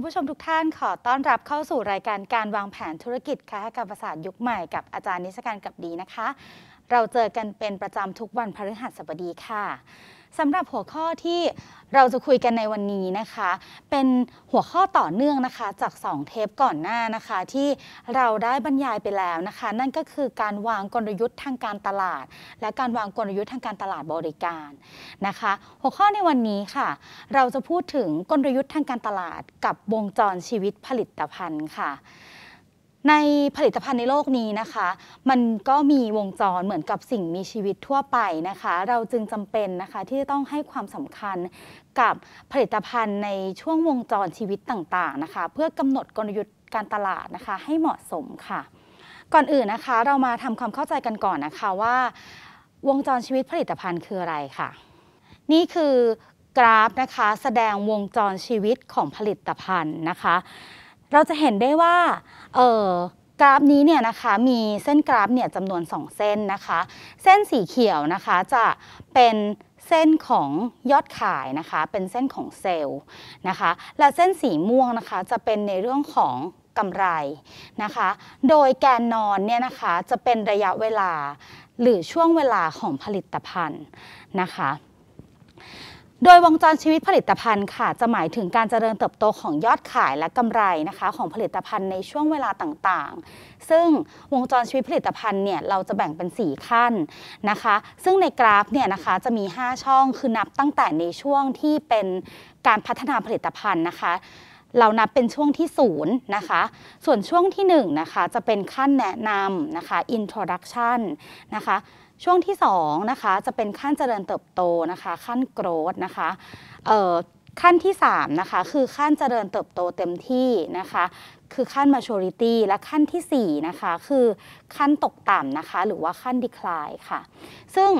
ณผู้ชมทุกท่านขอต้อนรับเข้าสู่รายการการวางแผนธุรกิจค้ากับประสาทยุคใหม่กับอาจารย์นิสการกับดีนะคะ เราเจอกันเป็นประจำทุกวันพฤหัสบดีค่ะสำหรับหัวข้อที่เราจะคุยกันในวันนี้นะคะ เป็นหัวข้อต่อเนื่องนะคะจาก 2 เทปก่อนหน้านะคะ ที่เราได้บรรยายไปแล้วนะคะ นั่นก็คือการวางกลยุทธ์ทางการตลาด และการวางกลยุทธ์ทางการตลาดบริการนะคะ หัวข้อในวันนี้ค่ะ เราจะพูดถึงกลยุทธ์ทางการตลาด กับวงจรชีวิตผลิตภัณฑ์ค่ะในผลิตภัณฑ์ในโลกนี้นะคะ มันก็มีวงจรเหมือนกับสิ่งมีชีวิตทั่วไปนะคะ เราจึงจำเป็นนะคะที่จะต้องให้ความสำคัญกับผลิตภัณฑ์ในช่วงวงจรชีวิตต่างๆนะคะ เพื่อกำหนดกลยุทธ์การตลาดนะคะให้เหมาะสมค่ะ ก่อนอื่นนะคะเรามาทำความเข้าใจกันก่อนนะคะว่า วงจรชีวิตผลิตภัณฑ์คืออะไรค่ะนี่คือกราฟนะคะแสดงวงจรชีวิตของผลิตภัณฑ์นะคะ เราจะเห็นได้ว่ากราฟนี้เนี่ยนะคะมีเส้นกราฟเนี่ยจำนวน 2 เส้นนะคะ เส้นสีเขียวนะคะจะเป็นเส้นของยอดขายนะคะเป็นเส้นของเซลล์นะคะและเส้นสีม่วงนะคะจะเป็นในเรื่องของกำไรนะคะโดยแกนนอนเนี่ยนะคะจะเป็นระยะเวลาหรือช่วงเวลาของผลิตภัณฑ์นะคะโดยวงจรชีวิตผลิตภัณฑ์ค่ะจะหมายถึงการเจริญเติบโตของยอดขายและกำไรนะคะของผลิตภัณฑ์ในช่วงเวลาต่างๆ ซึ่งวงจรชีวิตผลิตภัณฑ์เนี่ยเราจะแบ่งเป็น 4 ขั้นนะคะ ซึ่งในกราฟเนี่ยนะคะจะมี 5 ช่องคือนับตั้งแต่ในช่วงที่เป็นการพัฒนาผลิตภัณฑ์นะคะ เรานับเป็นช่วงที่0นะคะส่วนช่วงที่1นะคะจะเป็นขั้นแนะนำนะคะ introduction นะคะช่วงที่ 2 นะคะ จะเป็นขั้นเจริญเติบโตนะคะ ขั้นโกรดนะคะขั้นที่ 3 นะคะ คือขั้นเจริญเติบโตเต็มที่นะคะคือขั้น maturity และขั้นที่4นะคะคือขั้นตกต่ำนะคะหรือว่าขั้น decline ค่ะซึ่ง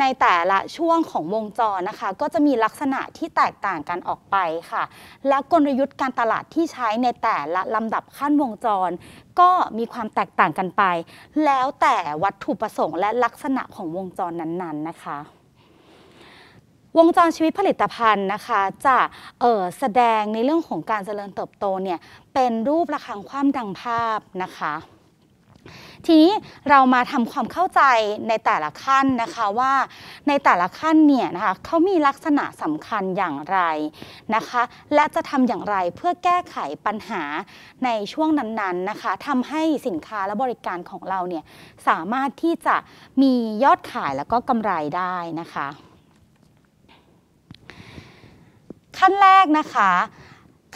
ในแต่ละช่วงของวงจรนะคะก็จะมีลักษณะที่แตกต่างกันออกไปค่ะ และกลยุทธ์การตลาดที่ใช้ในแต่ละลำดับขั้นวงจร ก็มีความแตกต่างกันไป แล้วแต่วัตถุประสงค์และลักษณะของวงจรนั้นๆนนนะคะ วงจรชีวิตผลิตภัณฑ์นะคะ จะแสดงในเรื่องของการเจริญเติบโตเนี่ยเป็นรูประฆังความดังภาพนะคะ ทีนี้เรามาทำความเข้าใจในแต่ละขั้นนะคะว่าในแต่ละขั้นเนี่ยนะคะเขามีลักษณะสำคัญอย่างไรนะคะ และจะทำอย่างไรเพื่อแก้ไขปัญหาในช่วงนั้นๆนะคะทำให้สินค้าและบริการของเราเนี่ยสามารถที่จะมียอดขายแล้วก็กำไรได้นะคะ ขั้นแรกนะคะ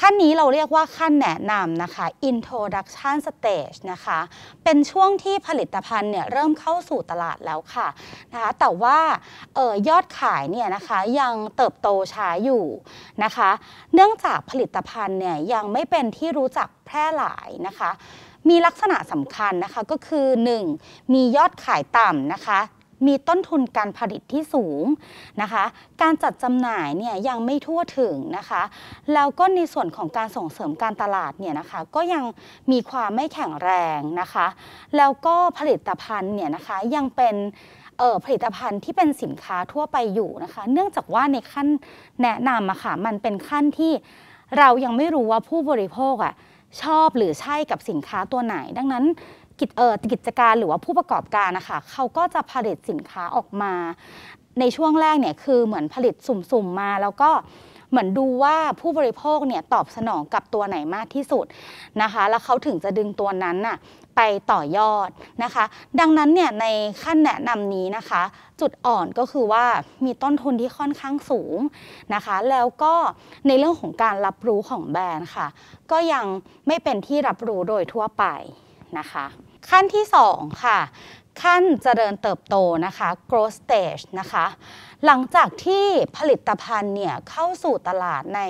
ขั้นนี้เราเรียกว่าขั้นแนะนำนะคะ introduction stage นะคะ เป็นช่วงที่ผลิตภัณฑ์เนี่ยเริ่มเข้าสู่ตลาดแล้วค่ะนะคะแต่ว่าออยอดขายเนี่ยนะคะยังเติบโตช้าอยู่นะคะ เนื่องจากผลิตภัณฑ์เนี่ยยังไม่เป็นที่รู้จักแพร่หลายนะคะ มีลักษณะสำคัญนะคะก็คือ 1. มียอดขายต่ำนะคะมีต้นทุนการผลิตที่สูงนะคะ การจัดจำหน่ายเนี่ยยังไม่ทั่วถึงนะคะ แล้วก็ในส่วนของการส่งเสริมการตลาดเนี่ยนะคะ ก็ยังมีความไม่แข็งแรงนะคะ แล้วก็ผลิตภัณฑ์เนี่ยนะคะยังเป็นผลิตภัณฑ์ที่เป็นสินค้าทั่วไปอยู่นะคะ เนื่องจากว่าในขั้นแนะนำอะค่ะมันเป็นขั้นที่เรายังไม่รู้ว่าผู้บริโภคอะชอบหรือใช่กับสินค้าตัวไหนดังนั้นกิจเอ่อกิจการหรือว่าผู้ประกอบการนะคะเขาก็จะผลิตสินค้าออกมา ในช่วงแรกเนี่ยคือเหมือนผลิตสุ่มๆมา แล้วก็เหมือนดูว่าผู้บริโภคเนี่ยตอบสนองกับตัวไหนมากที่สุดนะคะ แล้วเขาถึงจะดึงตัวนั้นน่ะไปต่อยอดนะคะ ดังนั้นเนี่ยในขั้นแนะนำนี้นะคะ จุดอ่อนก็คือว่ามีต้นทุนที่ค่อนข้างสูงนะคะ แล้วก็ในเรื่องของการรับรู้ของแบรนด์ค่ะ ก็ยังไม่เป็นที่รับรู้โดยทั่วไปนะคะขั้นที่ 2 ค่ะ ขั้นเจริญเติบโตนะคะ growth stage นะคะ หลังจากที่ผลิตภัณฑ์เนี่ยเข้าสู่ตลาดใน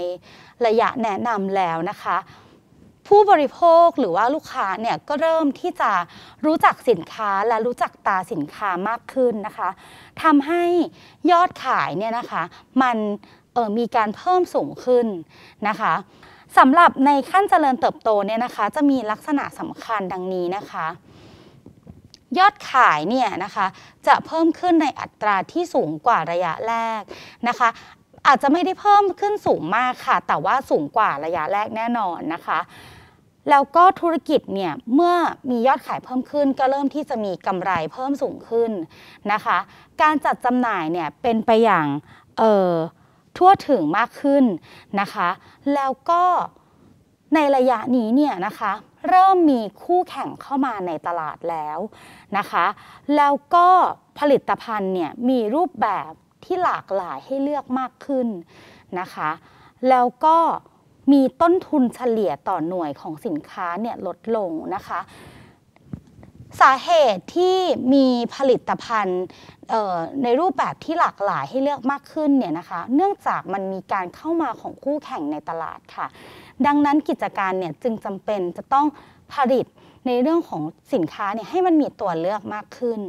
ระยะแนะนำแล้วนะคะ ผู้บริโภคหรือว่าลูกค้าเนี่ยก็เริ่มที่จะรู้จักสินค้าและรู้จักตาสินค้ามากขึ้นนะคะทำให้ยอดขายเนี่ยนะคะ มันมีการเพิ่มสูงขึ้นนะคะสำหรับในขั้นเจริญเติบโตเนี่ยนะคะ จะมีลักษณะสำคัญดังนี้นะคะยอดขายเนี่ยนะคะจะเพิ่มขึ้นในอัตราที่สูงกว่าระยะแรกนะคะ อาจจะไม่ได้เพิ่มขึ้นสูงมากค่ะ แต่ว่าสูงกว่าระยะแรกแน่นอนนะคะ แล้วก็ธุรกิจเนี่ย เมื่อมียอดขายเพิ่มขึ้น ก็เริ่มที่จะมีกำไรเพิ่มสูงขึ้นนะคะ การจัดจำหน่ายเนี่ย เป็นไปอย่างทั่วถึงมากขึ้นนะคะ แล้วก็ในระยะนี้เนี่ยนะคะเริ่มมีคู่แข่งเข้ามาในตลาดแล้วนะคะ แล้วก็ผลิตภัณฑ์เนี่ยมีรูปแบบที่หลากหลายให้เลือกมากขึ้นนะคะ แล้วก็มีต้นทุนเฉลี่ยต่อหน่วยของสินค้าเนี่ยลดลงนะคะ สาเหตุที่มีผลิตภัณฑ์ในรูปแบบที่หลากหลายให้เลือกมากขึ้นเนี่ยนะคะ เนื่องจากมันมีการเข้ามาของคู่แข่งในตลาดค่ะดังนั้นกิจการเนี่ยจึงจำเป็นจะต้องผลิตในเรื่องของสินค้าเนี่ยให้มันมีตัวเลือกมากขึ้น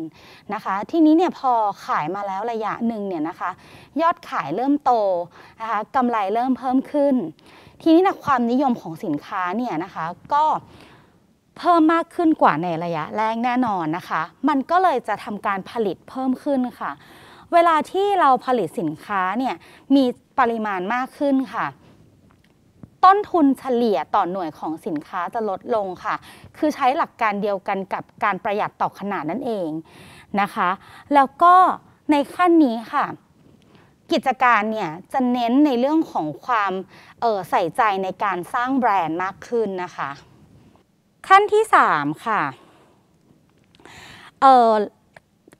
นะคะ ที่นี้เนี่ยพอขายมาแล้วระยะหนึ่งเนี่ยนะคะ ยอดขายเริ่มโตนะคะกำไรเริ่มเพิ่มขึ้น ทีนี้นะความนิยมของสินค้าเนี่ยนะคะก็เพิ่มมากขึ้นกว่าในระยะแรกแน่นอนนะคะ มันก็เลยจะทำการผลิตเพิ่มขึ้นค่ะ เวลาที่เราผลิตสินค้าเนี่ยมีปริมาณมากขึ้นค่ะต้นทุนเฉลี่ยต่อหน่วยของสินค้าจะลดลงค่ะ คือใช้หลักการเดียวกันกับการประหยัดต่อขนาดนั่นเองนะคะ แล้วก็ในขั้นนี้ค่ะ กิจการเนี่ยจะเน้นในเรื่องของความใส่ใจในการสร้างแบรนด์มากขึ้นนะคะ ขั้นที่ 3 ค่ะ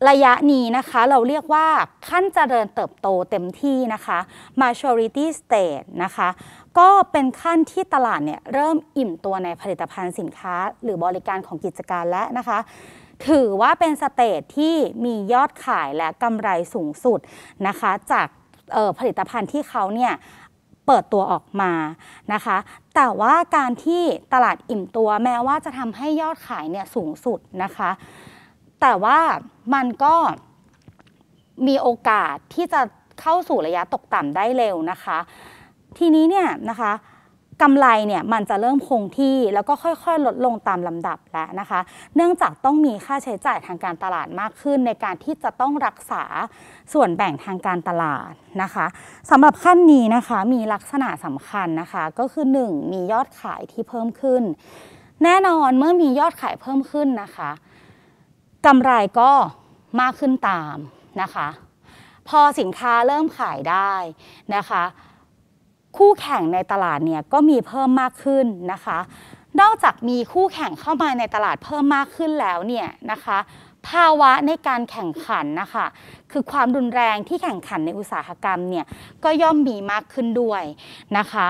ระยะนี้นะคะเราเรียกว่าขั้นเจริญเติบโตเต็มที่นะคะ maturity stage นะคะก็เป็นขั้นที่ตลาดเนี่ยเริ่มอิ่มตัวในผลิตภัณฑ์สินค้าหรือบริการของกิจการแล้วนะคะ ถือว่าเป็นสเตจที่มียอดขายและกำไรสูงสุดนะคะ จากผลิตภัณฑ์ที่เขาเนี่ยเปิดตัวออกมานะคะ แต่ว่าการที่ตลาดอิ่มตัวแม้ว่าจะทำให้ยอดขายเนี่ยสูงสุดนะคะ แต่ว่ามันก็มีโอกาสที่จะเข้าสู่ระยะตกต่ำได้เร็วนะคะทีนี้เนี่ยนะคะกำไรเนี่ยมันจะเริ่มคงที่แล้วก็ค่อยๆ ลดลงตามลำดับแล้วนะคะ เนื่องจากต้องมีค่าใช้จ่ายทางการตลาดมากขึ้นในการที่จะต้องรักษาส่วนแบ่งทางการตลาดนะคะสำหรับขั้นนี้นะคะ มีลักษณะสำคัญนะคะก็คือ 1. มียอดขายที่เพิ่มขึ้น แน่นอนเมื่อมียอดขายเพิ่มขึ้นนะคะกำไรก็มากขึ้นตามนะคะ พอสินค้าเริ่มขายได้นะคะคู่แข่งในตลาดเนี่ยก็มีเพิ่มมากขึ้นนะคะ นอกจากมีคู่แข่งเข้ามาในตลาดเพิ่มมากขึ้นแล้วเนี่ยนะคะภาวะในการแข่งขันนะคะคือความรุนแรงที่แข่งขันในอุตสาหกรรมเนี่ยก็ย่อมมีมากขึ้นด้วยนะคะ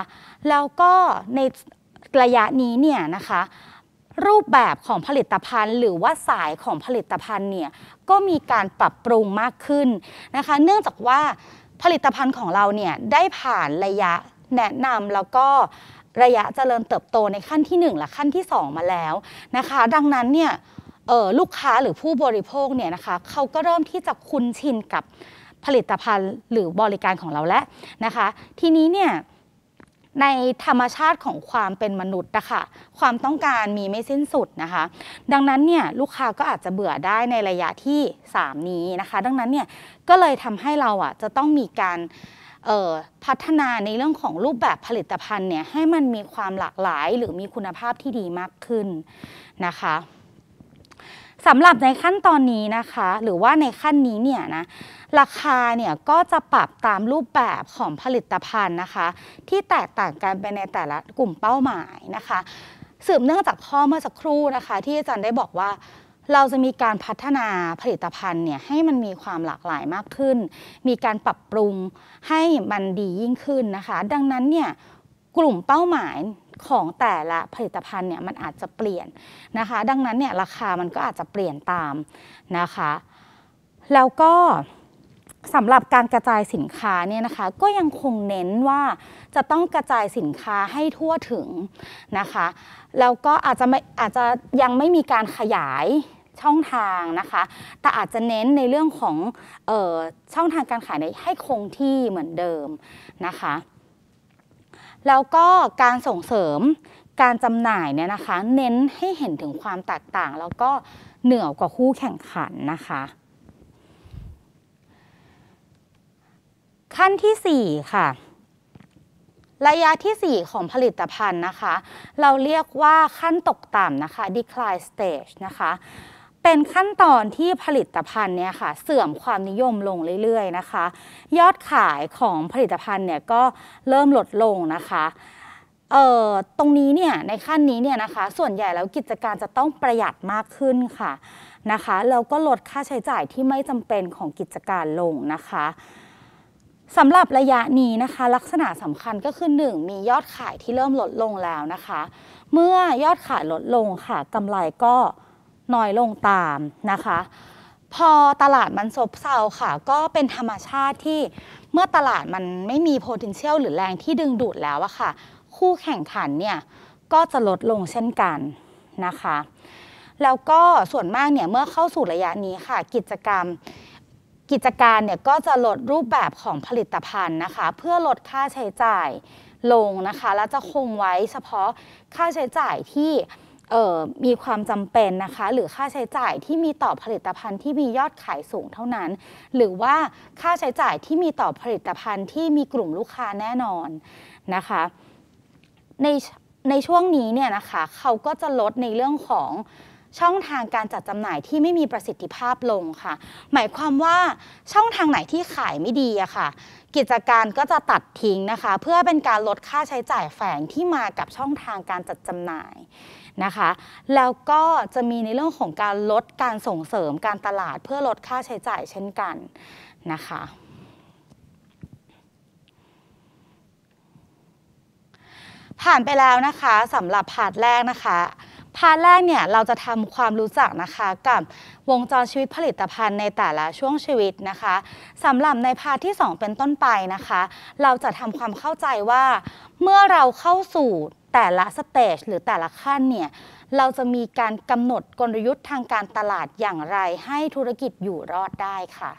แล้วก็ในระยะนี้เนี่ยนะคะรูปแบบของผลิตภัณฑ์ หรือว่าสายของผลิตภัณฑ์เนี่ยก็มีการปรับปรุงมากขึ้นนะคะ เนื่องจากว่าผลิตภัณฑ์ของเราเนี่ย ได้ผ่านระยะแนะนำแล้วก็ระยะเจริญเติบโตในขั้นที่ 1 และขั้นที่ 2 มาแล้วนะคะ ดังนั้นเนี่ยลูกค้าหรือผู้บริโภคเนี่ยนะคะ เขาก็เริ่มที่จะคุ้นชินกับผลิตภัณฑ์หรือบริการของเราแล้วนะคะ ทีนี้เนี่ยในธรรมชาติของความเป็นมนุษย์นะคะความต้องการมีไม่สิ้นสุดนะคะ ดังนั้นเนี่ยลูกค้าก็อาจจะเบื่อได้ในระยะที่ 3 นี้นะคะ ดังนั้นเนี่ยก็เลยทำให้เราอ่ะจะต้องมีการพัฒนาในเรื่องของรูปแบบผลิตภัณฑ์เนี่ยให้มันมีความหลากหลายหรือมีคุณภาพที่ดีมากขึ้นนะคะสำหรับในขั้นตอนนี้นะคะ หรือว่าในขั้นนี้เนี่ยนะราคาเนี่ยก็จะปรับตามรูปแบบของผลิตภัณฑ์นะคะ ที่แตกต่างกันไปในแต่ละกลุ่มเป้าหมายนะคะ สืบเนื่องจากข้อเมื่อสักครู่นะคะ ที่อาจารย์ได้บอกว่าเราจะมีการพัฒนาผลิตภัณฑ์เนี่ยให้มันมีความหลากหลายมากขึ้น มีการปรับปรุงให้มันดียิ่งขึ้นนะคะ ดังนั้นเนี่ยกลุ่มเป้าหมายของแต่ละผลิตภัณฑ์เนี่ยมันอาจจะเปลี่ยนนะคะ ดังนั้นเนี่ยราคามันก็อาจจะเปลี่ยนตามนะคะ แล้วก็สำหรับการกระจายสินค้าเนี่ยนะคะ ก็ยังคงเน้นว่าจะต้องกระจายสินค้าให้ทั่วถึงนะคะแล้วก็อาจจะไม่อาจจะยังไม่มีการขยายช่องทางนะคะ แต่อาจจะเน้นในเรื่องของออช่องทางการขายให้คงที่เหมือนเดิมนะคะแล้วก็การส่งเสริมการจำหน่ายเนี่ยนะคะ เน้นให้เห็นถึงความแตกต่างแล้วก็เหนือกว่าคู่แข่งขันนะคะขั้นที่4ค่ะระยะที่ 4 ของผลิตภัณฑ์นะคะ เราเรียกว่าขั้นตกต่ำนะคะ decline stage นะคะเป็นขั้นตอนที่ผลิตภัณฑ์เนี่ยค่ะ เสื่อมความนิยมลงเรื่อยๆนะคะ ยอดขายของผลิตภัณฑ์เนี่ยก็เริ่มลดลงนะคะเอ่อตรงนี้เนี่ยในขั้นนี้เนี่ยนะคะส่วนใหญ่แล้วกิจการจะต้องประหยัดมากขึ้นค่ะนะคะแล้วก็ลดค่าใช้จ่ายที่ไม่จำเป็นของกิจการลงนะคะสำหรับระยะนี้นะคะลักษณะสำคัญก็คือ 1 มียอดขายที่เริ่มลดลงแล้วนะคะ เมื่อยอดขายลดลงค่ะกำไรก็น้อยลงตามนะคะ พอตลาดมันซบเซาค่ะก็เป็นธรรมชาติที่เมื่อตลาดมันไม่มี potential หรือแรงที่ดึงดูดแล้วอะค่ะ คู่แข่งขันเนี่ยก็จะลดลงเช่นกันนะคะ แล้วก็ส่วนมากเนี่ยเมื่อเข้าสู่ระยะนี้ค่ะกิจกรรมกิจการเนี่ยก็จะลดรูปแบบของผลิตภัณฑ์นะคะเพื่อลดค่าใช้จ่ายลงนะคะและจะคงไว้เฉพาะค่าใช้จ่ายที่มีความจำเป็นนะคะหรือค่าใช้จ่ายที่มีต่อผลิตภัณฑ์ที่มียอดขายสูงเท่านั้น หรือว่าค่าใช้จ่ายที่มีต่อผลิตภัณฑ์ที่มีกลุ่มลูกค้าแน่นอนนะคะในในช่วงนี้เนี่ยนะคะ เขาก็จะลดในเรื่องของช่องทางการจัดจำหน่ายที่ไม่มีประสิทธิภาพลงค่ะ หมายความว่าช่องทางไหนที่ขายไม่ดีอะค่ะ กิจการก็จะตัดทิ้งนะคะ เพื่อเป็นการลดค่าใช้จ่ายแฝงที่มากับช่องทางการจัดจำหน่ายนะคะ แล้วก็จะมีในเรื่องของการลดการส่งเสริมการตลาดเพื่อลดค่าใช้จ่ายเช่นกันนะคะ ผ่านไปแล้วนะคะสำหรับพาดแรกนะคะพาร์ทแรกเนี่ยเราจะทำความรู้จักนะคะกับวงจรชีวิตผลิตภัณฑ์ในแต่ละช่วงชีวิตนะคะสำหรับในพาร์ทที่2เป็นต้นไปนะคะเราจะทำความเข้าใจว่าเมื่อเราเข้าสู่แต่ละสเตจหรือแต่ละขั้นเนี่ยเราจะมีการกำหนดกลยุทธ์ทางการตลาดอย่างไรให้ธุรกิจอยู่รอดได้ค่ะ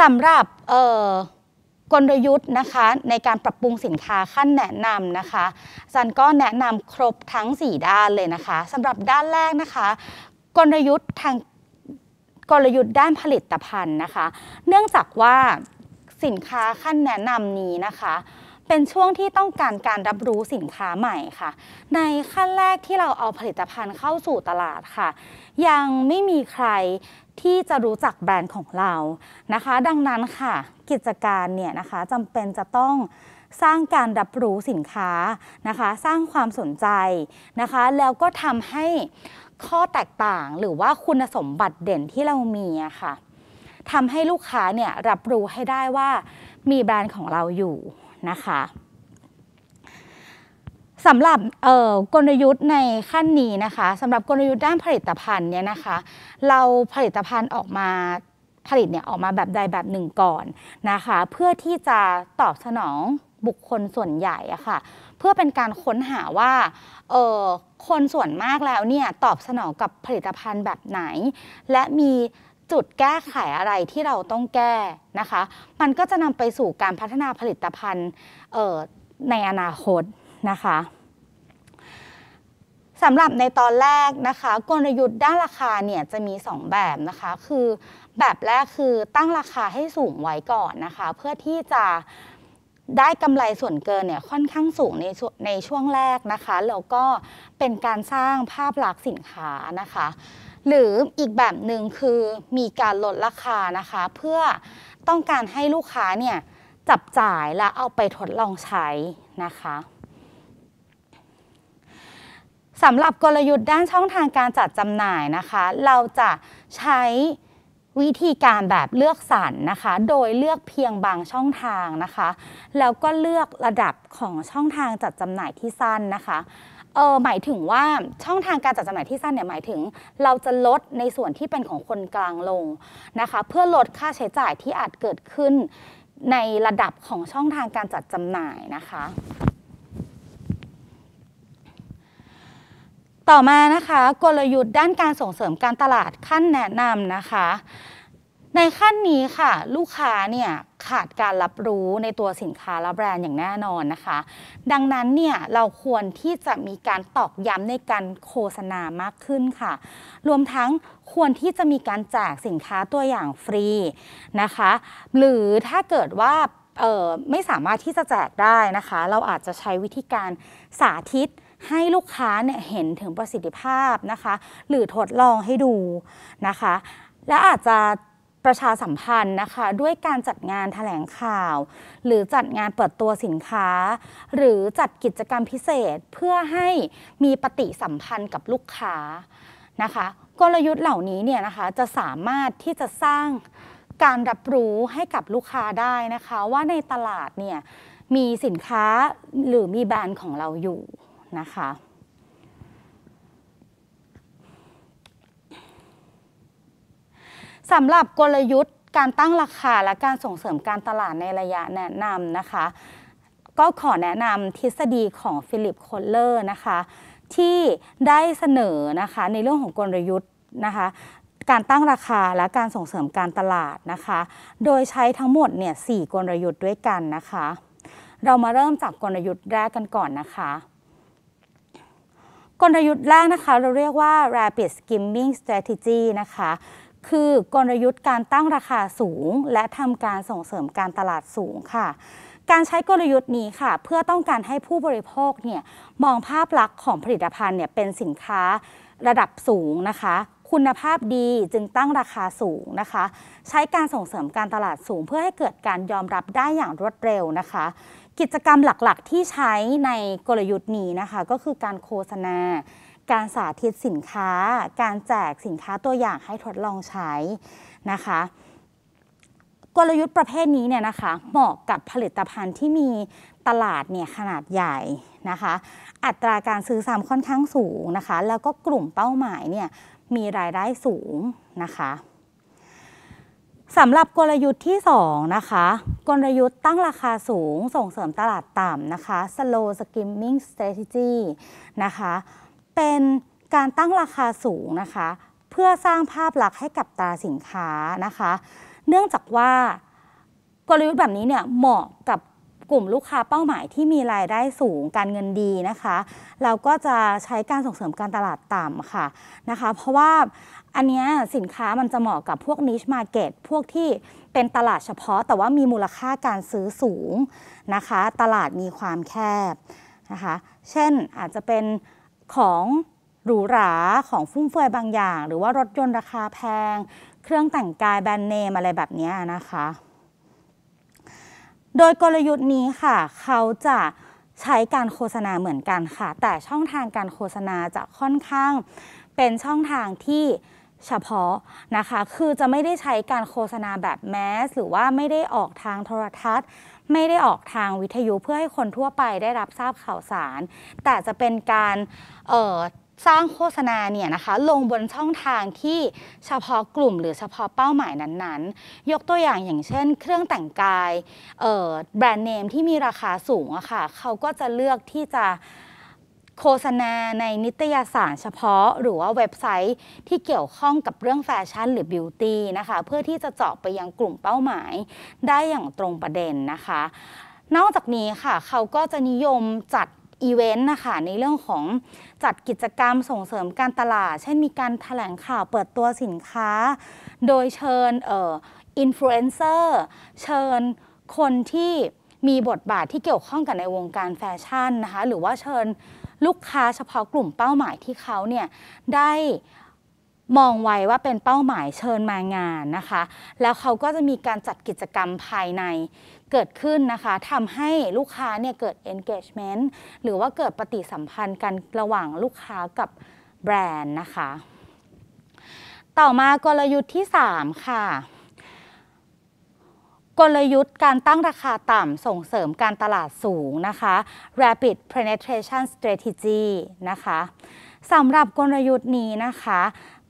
สำหรับกลยุทธ์นะคะในการปรับปรุงสินค้าขั้นแนะนำนะคะซันก็แนะนำครบทั้ง 4 ด้านเลยนะคะสำหรับด้านแรกนะคะ กลยุทธ์ทางกลยุทธ์ด้านผลิตภัณฑ์นะคะ เนื่องจากว่าสินค้าขั้นแนะนำนี้นะคะ เป็นช่วงที่ต้องการการรับรู้สินค้าใหม่ค่ะ ในขั้นแรกที่เราเอาผลิตภัณฑ์เข้าสู่ตลาดค่ะ ยังไม่มีใครที่จะรู้จักแบรนด์ของเรา นะคะ ดังนั้นค่ะ กิจการเนี่ยนะคะจำเป็นจะต้องสร้างการรับรู้สินค้านะคะ สร้างความสนใจนะคะ แล้วก็ทำให้ข้อแตกต่างหรือว่าคุณสมบัติเด่นที่เรามีอะค่ะทำให้ลูกค้าเนี่ยรับรู้ให้ได้ว่ามีแบรนด์ของเราอยู่นะคะสำหรับกลยุทธ์ในขั้นนี้นะคะ สำหรับกลยุทธ์ด้านผลิตภัณฑ์เนี่ยนะคะ เราผลิตภัณฑ์ออกมาผลิตเนี่ยออกมาแบบใดแบบหนึ่งก่อนนะคะ เพื่อที่จะตอบสนองบุคคลส่วนใหญ่อะค่ะ เพื่อเป็นการค้นหาว่าคนส่วนมากแล้วเนี่ยตอบสนองกับผลิตภัณฑ์แบบไหน และมีจุดแก้ไขอะไรที่เราต้องแก้นะคะ มันก็จะนำไปสู่การพัฒนาผลิตภัณฑ์ในอนาคตนะคะสำหรับในตอนแรกนะคะกลยุทธ์ด้านราคาเนี่ยจะมี 2 แบบนะคะ คือแบบแรกคือตั้งราคาให้สูงไว้ก่อนนะคะ เพื่อที่จะได้กำไรส่วนเกินเนี่ยค่อนข้างสูงในในช่วงแรกนะคะแล้วก็เป็นการสร้างภาพลักษณ์สินค้านะคะ หรืออีกแบบหนึ่งคือมีการลดราคานะคะเพื่อต้องการให้ลูกค้าเนี่ยจับจ่ายและเอาไปทดลองใช้นะคะสำหรับกลยุทธ์ด้านช่องทางการจัดจำหน่ายนะคะ เราจะใช้วิธีการแบบเลือกสรรนะคะ โดยเลือกเพียงบางช่องทางนะคะ แล้วก็เลือกระดับของช่องทางจัดจำหน่ายที่สั้นนะคะ เออหมายถึงว่าช่องทางการจัดจำหน่ายที่สั้นเนี่ยหมายถึงเราจะลดในส่วนที่เป็นของคนกลางลงนะคะ เพื่อลดค่าใช้จ่ายที่อาจเกิดขึ้นในระดับของช่องทางการจัดจำหน่ายนะคะต่อมานะคะกลยุทธ์ด้านการส่งเสริมการตลาดขั้นแนะนำนะคะในขั้นนี้ค่ะลูกค้าเนี่ยขาดการรับรู้ในตัวสินค้าและแบรนด์อย่างแน่นอนนะคะ ดังนั้นเนี่ยเราควรที่จะมีการตอกย้ำในการโฆษณามากขึ้นค่ะรวมทั้งควรที่จะมีการแจกสินค้าตัวอย่างฟรีนะคะหรือถ้าเกิดว่าไม่สามารถที่จะแจกได้นะคะเราอาจจะใช้วิธีการสาธิตให้ลูกค้าเนี่ยเห็นถึงประสิทธิภาพนะคะ หรือทดลองให้ดูนะคะ และอาจจะประชาสัมพันธ์นะคะ ด้วยการจัดงานถแถลงข่าว หรือจัดงานเปิดตัวสินค้า หรือจัดกิจกรรมพิเศษเพื่อให้มีปฏิสัมพันธ์กับลูกค้านะคะ กลยุทธ์เหล่านี้เนี่ยนะคะจะสามารถที่จะสร้างการรับรู้ให้กับลูกค้าได้นะคะว่าในตลาดเนี่ยมีสินค้าหรือมีแบรนด์ของเราอยู่นะคะสำหรับกลยุทธ์ การตั้งราคาและการส่งเสริมการตลาดในระยะแนะนำนะคะก็ขอแนะนำทฤษฎีของฟิลิปโคลเลอร์นะคะที่ได้เสนอนะคะในเรื่องของกลยุทธ์นะคะการตั้งราคาและการส่งเสริมการตลาดนะคะโดยใช้ทั้งหมดเนี่ยสกลยุทธ์ด้วยกันนะคะ เรามาเริ่มจากกลยุทธ์แรกกันก่อนนะคะกลยุทธ์แรกนะคะเราเรียกว่า rapid skimming strategy นะคะ คือกลยุทธ์การตั้งราคาสูง และทำการส่งเสริมการตลาดสูงค่ะ การใช้กลยุทธ์นี้ค่ะ เพื่อต้องการให้ผู้บริโภคเนี่ยมองภาพลักษณ์ของผลิตภัณฑ์เนี่ยเป็นสินค้าระดับสูงนะคะ คุณภาพดีจึงตั้งราคาสูงนะคะ ใช้การส่งเสริมการตลาดสูงเพื่อให้เกิดการยอมรับได้อย่างรวดเร็วนะคะกิจกรรมหลักๆ ที่ใช้ในกลยุทธ์นี้นะคะก็คือการโฆษณา การสาธิตสินค้า การแจกสินค้าตัวอย่างให้ทดลองใช้นะคะกลยุทธ์ประเภทนี้เนี่ยนะคะเหมาะกับผลิตภัณฑ์ที่มีตลาดเนี่ยขนาดใหญ่นะคะอัตราการซื้อซ้ำค่อนข้างสูงนะคะแล้วก็กลุ่มเป้าหมายเนี่ยมีรายได้สูงนะคะสำหรับกลยุทธ์ที่2นะคะกลยุทธ์ตั้งราคาสูงส่งเสริมตลาดต่ำนะคะ slow skimming strategy นะคะเป็นการตั้งราคาสูงนะคะเพื่อสร้างภาพลักษณ์ให้กับตาสินค้านะคะ เนื่องจากว่ากลยุทธ์แบบนี้เนี่ยเหมาะกับกลุ่มลูกค้าเป้าหมายที่มีรายได้สูงการเงินดีนะคะเราก็จะใช้การส่งเสริมการตลาดต่ำค่ะนะคะเพราะว่าอันนี้สินค้ามันจะเหมาะกับพวกนิชมาร์เก็ตพวกที่เป็นตลาดเฉพาะแต่ว่ามีมูลค่าการซื้อสูงนะคะ ตลาดมีความแคบนะคะเช่นอาจจะเป็นของหรูหรา ของฟุ่มเฟือยบางอย่าง หรือว่ารถยนต์ราคาแพง เครื่องแต่งกายแบรนด์เนม อะไรแบบนี้นะคะ โดยกลยุทธ์นี้ค่ะ เขาจะใช้การโฆษณาเหมือนกันค่ะแต่ช่องทางการโฆษณาจะค่อนข้างเป็นช่องทางที่เฉพาะนะคะคือจะไม่ได้ใช้การโฆษณาแบบแมสหรือว่าไม่ได้ออกทางโทรทัศน์ ไม่ได้ออกทางวิทยุเพื่อให้คนทั่วไปได้รับทราบข่าวสาร แต่จะเป็นการสร้างโฆษณาเนี่ยนะคะลงบนช่องทางที่เฉพาะกลุ่มหรือเฉพาะเป้าหมายนั้นๆ ยกตัวอย่างอย่างเช่น เครื่องแต่งกายแบรนด์เนมที่มีราคาสูงอะคะ่ะเขาก็จะเลือกที่จะโฆษณาในนิตยสารเฉพาะหรือว่าเว็บไซต์ที่เกี่ยวข้องกับเรื่องแฟชั่น หรือบิวตี้นะคะเพื่อที่จะเจาะไปยังกลุ่มเป้าหมาย ได้อย่างตรงประเด็นนะคะ นอกจากนี้ค่ะเขาก็จะนิยมจัด อีเวนต์นะคะ ในเรื่องของจัดกิจกรรมส่งเสริมการตลาด เช่นมีการถแถลงข่าวเปิดตัวสินค้า โดยเชิญอินฟลูเอนเซอร์เชิญ คนที่มีบทบาทที่เกี่ยวข้องกับในวงการแฟชั่นนะคะหรือว่าเชิญลูกค้าเฉพาะกลุ่มเป้าหมายที่เขาเนี่ยได้มองไว้ว่าเป็นเป้าหมายเชิญมางานนะคะ แล้วเขาก็จะมีการจัดกิจกรรมภายในเกิดขึ้นนะคะทำให้ลูกค้าเนี่ยเกิด engagement หรือว่าเกิดปฏิสัมพันธ์กันระหว่างลูกค้ากับแบรนด์นะคะ ต่อมากลยุทธ์ที่ 3 ค่ะกลยุทธ์การตั้งราคาต่ำส่งเสริมการตลาดสูงนะคะ rapid penetration strategy นะคะสำหรับกลยุทธ์นี้นะคะ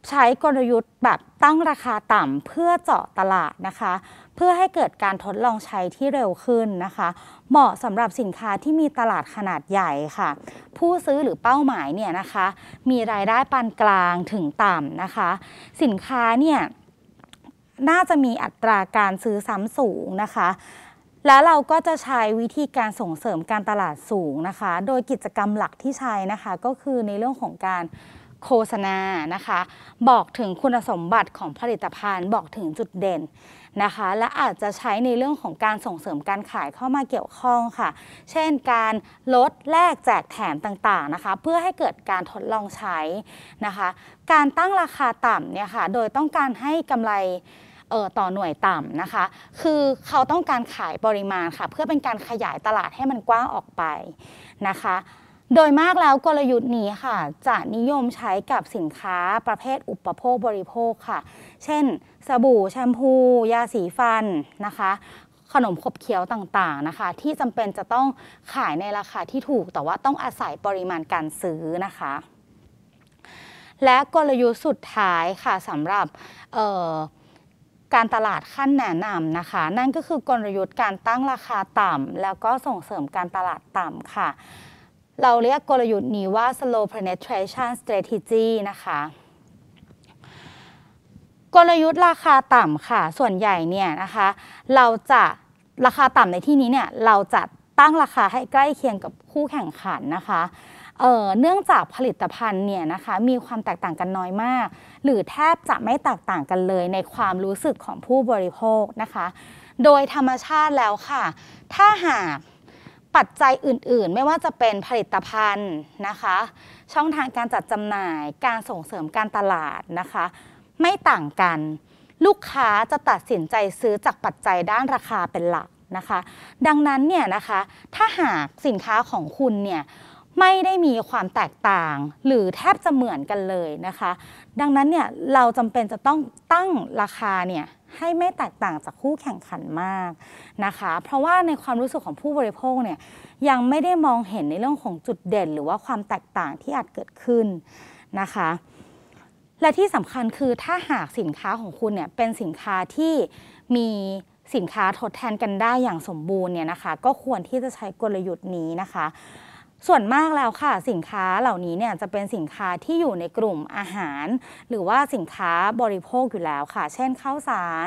ใช้กลยุทธ์แบบตั้งราคาต่ำเพื่อเจาะตลาดนะคะ เพื่อให้เกิดการทดลองใช้ที่เร็วขึ้นนะคะ เหมาะสำหรับสินค้าที่มีตลาดขนาดใหญ่ค่ะ ผู้ซื้อหรือเป้าหมายเนี่ยนะคะ มีรายได้ปานกลางถึงต่ำนะคะ สินค้าเนี่ยน่าจะมีอัตราการซื้อซ้ำสูงนะคะ แล้วเราก็จะใช้วิธีการส่งเสริมการตลาดสูงนะคะ โดยกิจกรรมหลักที่ใช้นะคะก็คือในเรื่องของการโฆษณานะคะ บอกถึงคุณสมบัติของผลิตภัณฑ์บอกถึงจุดเด่นนะคะและอาจจะใช้ในเรื่องของการส่งเสริมการขายเข้ามาเกี่ยวข้องค่ะ เช่นการลดแลกแจกแถมต่างๆนะคะเพื่อให้เกิดการทดลองใช้นะคะการตั้งราคาต่ำเนี่ยค่ะโดยต้องการให้กำไรเออต่อหน่วยต่ำนะคะคือเขาต้องการขายปริมาณค่ะเพื่อเป็นการขยายตลาดให้มันกว้างออกไปนะคะโดยมากแล้วกลยุทธ์นี้ค่ะจะนิยมใช้กับสินค้าประเภทอุปโภคบริโภคค่ะเช่นสบู่แชมพู ยาสีฟันนะคะ ขนมขบเคี้ยวต่างๆนะคะที่จำเป็นจะต้องขายในราคาที่ถูก แต่ว่าต้องอาศัยปริมาณการซื้อนะคะ และกลยุทธ์สุดท้ายค่ะสำหรับการตลาดขั้นแนะนำนะคะ นั่นก็คือกลยุทธ์การตั้งราคาต่ำแล้วก็ส่งเสริมการตลาดต่ำค่ะ เราเรียกกลยุทธ์นี้ว่า slow penetration strategy นะคะกลยุทธ์ราคาต่ำค่ะส่วนใหญ่เนี่ยนะคะ เราจะราคาต่ำในที่นี้เนี่ยเราจะตั้งราคาให้ใกล้เคียงกับคู่แข่งขันนะคะเเนื่องจากผลิตภัณฑ์เนี่ยนะคะมีความแตกต่างกันน้อยมาก หรือแทบจะไม่แตกต่างกันเลยในความรู้สึกของผู้บริโภคนะคะ โดยธรรมชาติแล้วค่ะ ถ้าหากปัจจัยอื่นๆไม่ว่าจะเป็นผลิตภัณฑ์นะคะ ช่องทางการจัดจำหน่ายการส่งเสริมการตลาดนะคะไม่ต่างกันลูกค้าจะตัดสินใจซื้อจากปัจจัยด้านราคาเป็นหลักนะคะ ดังนั้นเนี่ยนะคะถ้าหากสินค้าของคุณเนี่ยไม่ได้มีความแตกต่างหรือแทบจะเหมือนกันเลยนะคะ ดังนั้นเนี่ยเราจำเป็นจะต้องตั้งราคาเนี่ยให้ไม่แตกต่างจากคู่แข่งขันมากนะคะ เพราะว่าในความรู้สึกของผู้บริโภคเนี่ยยังไม่ได้มองเห็นในเรื่องของจุดเด่น หรือว่าความแตกต่างที่อาจเกิดขึ้นนะคะและที่สำคัญคือถ้าหากสินค้าของคุณเนี่ยเป็นสินค้าที่มีสินค้าทดแทนกันได้อย่างสมบูรณ์เนี่ยนะคะก็ควรที่จะใช้กลยุทธ์นี้นะคะ ส่วนมากแล้วค่ะสินค้าเหล่านี้เนี่ยจะเป็นสินค้าที่อยู่ในกลุ่มอาหาร หรือว่าสินค้าบริโภคอยู่แล้วค่ะเช่นข้าวสาร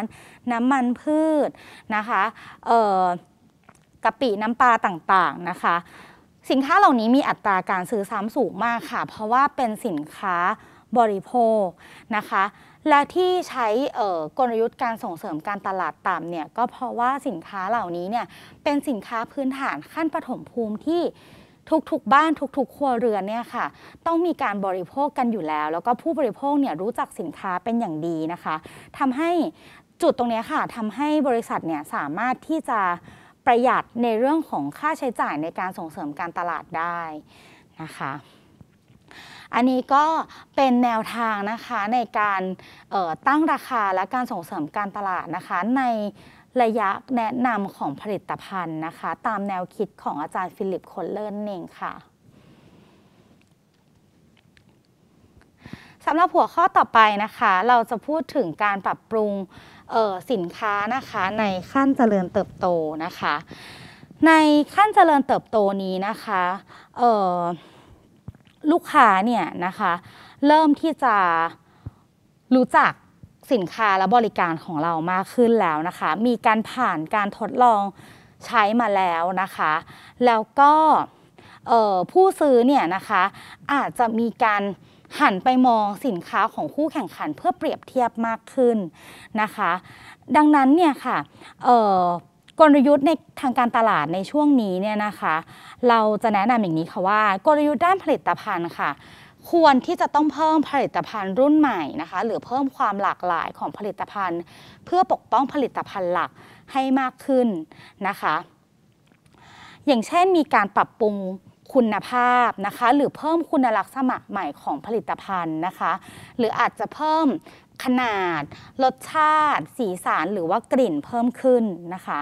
น้ำมันพืชนะคะกะปิน้ำปลาต่างๆนะคะสินค้าเหล่านี้มีอัตราการซื้อซ้ำสูงมากค่ะเพราะว่าเป็นสินค้าบริโภคนะคะ และที่ใช้กลยุทธ์การส่งเสริมการตลาดต่ำเนี่ยก็เพราะว่าสินค้าเหล่านี้เนี่ยเป็นสินค้าพื้นฐานขั้นปฐมภูมิที่ทุกๆบ้านทุกๆ ครัวเรือนเนี่ยค่ะต้องมีการบริโภคกันอยู่แล้ว แล้วก็ผู้บริโภคเนี่ยรู้จักสินค้าเป็นอย่างดีนะคะ ทำให้จุดตรงนี้ค่ะทำให้บริษัทเนี่ยสามารถที่จะประหยัดในเรื่องของค่าใช้จ่ายในการส่งเสริมการตลาดได้นะคะอันนี้ก็เป็นแนวทางนะคะในการตั้งราคาและการส่งเสริมการตลาดนะคะในระยะแนะนำของผลิตภัณฑ์นะคะตามแนวคิดของอาจารย์ฟิลิปคนเลิร์เองค่ะสำหรับหัวข้อต่อไปนะคะ เราจะพูดถึงการปรับปรุงสินค้านะคะในขั้นเจริญเติบโตนะคะ ในขั้นเจริญเติบโตนี้นะคะลูกค้าเนี่ยนะคะเริ่มที่จะรู้จักสินค้าและบริการของเรามากขึ้นแล้วนะคะ มีการผ่านการทดลองใช้มาแล้วนะคะ แล้วก็ผู้ซื้อเนี่ยนะคะอาจจะมีการหันไปมองสินค้าของคู่แข่งขันเพื่อเปรียบเทียบมากขึ้นนะคะ ดังนั้นเนี่ยค่ะกลยุทธ์ในทางการตลาดในช่วงนี้เนี่ยนะคะ เราจะแนะนำอย่างนี้ค่ะว่า กลยุทธ์ด้านผลิตภัณฑ์ค่ะควรที่จะต้องเพิ่มผลิตภัณฑ์รุ่นใหม่นะคะหรือเพิ่มความหลากหลายของผลิตภัณฑ์ เพื่อปกป้องผลิตภัณฑ์หลักให้มากขึ้นนะคะ อย่างเช่นมีการปรับปรุงคุณภาพนะคะหรือเพิ่มคุณลักษณะใหม่ของผลิตภัณฑ์นะคะหรืออาจจะเพิ่มขนาดรสชาติสีสันหรือว่ากลิ่นเพิ่มขึ้นนะคะ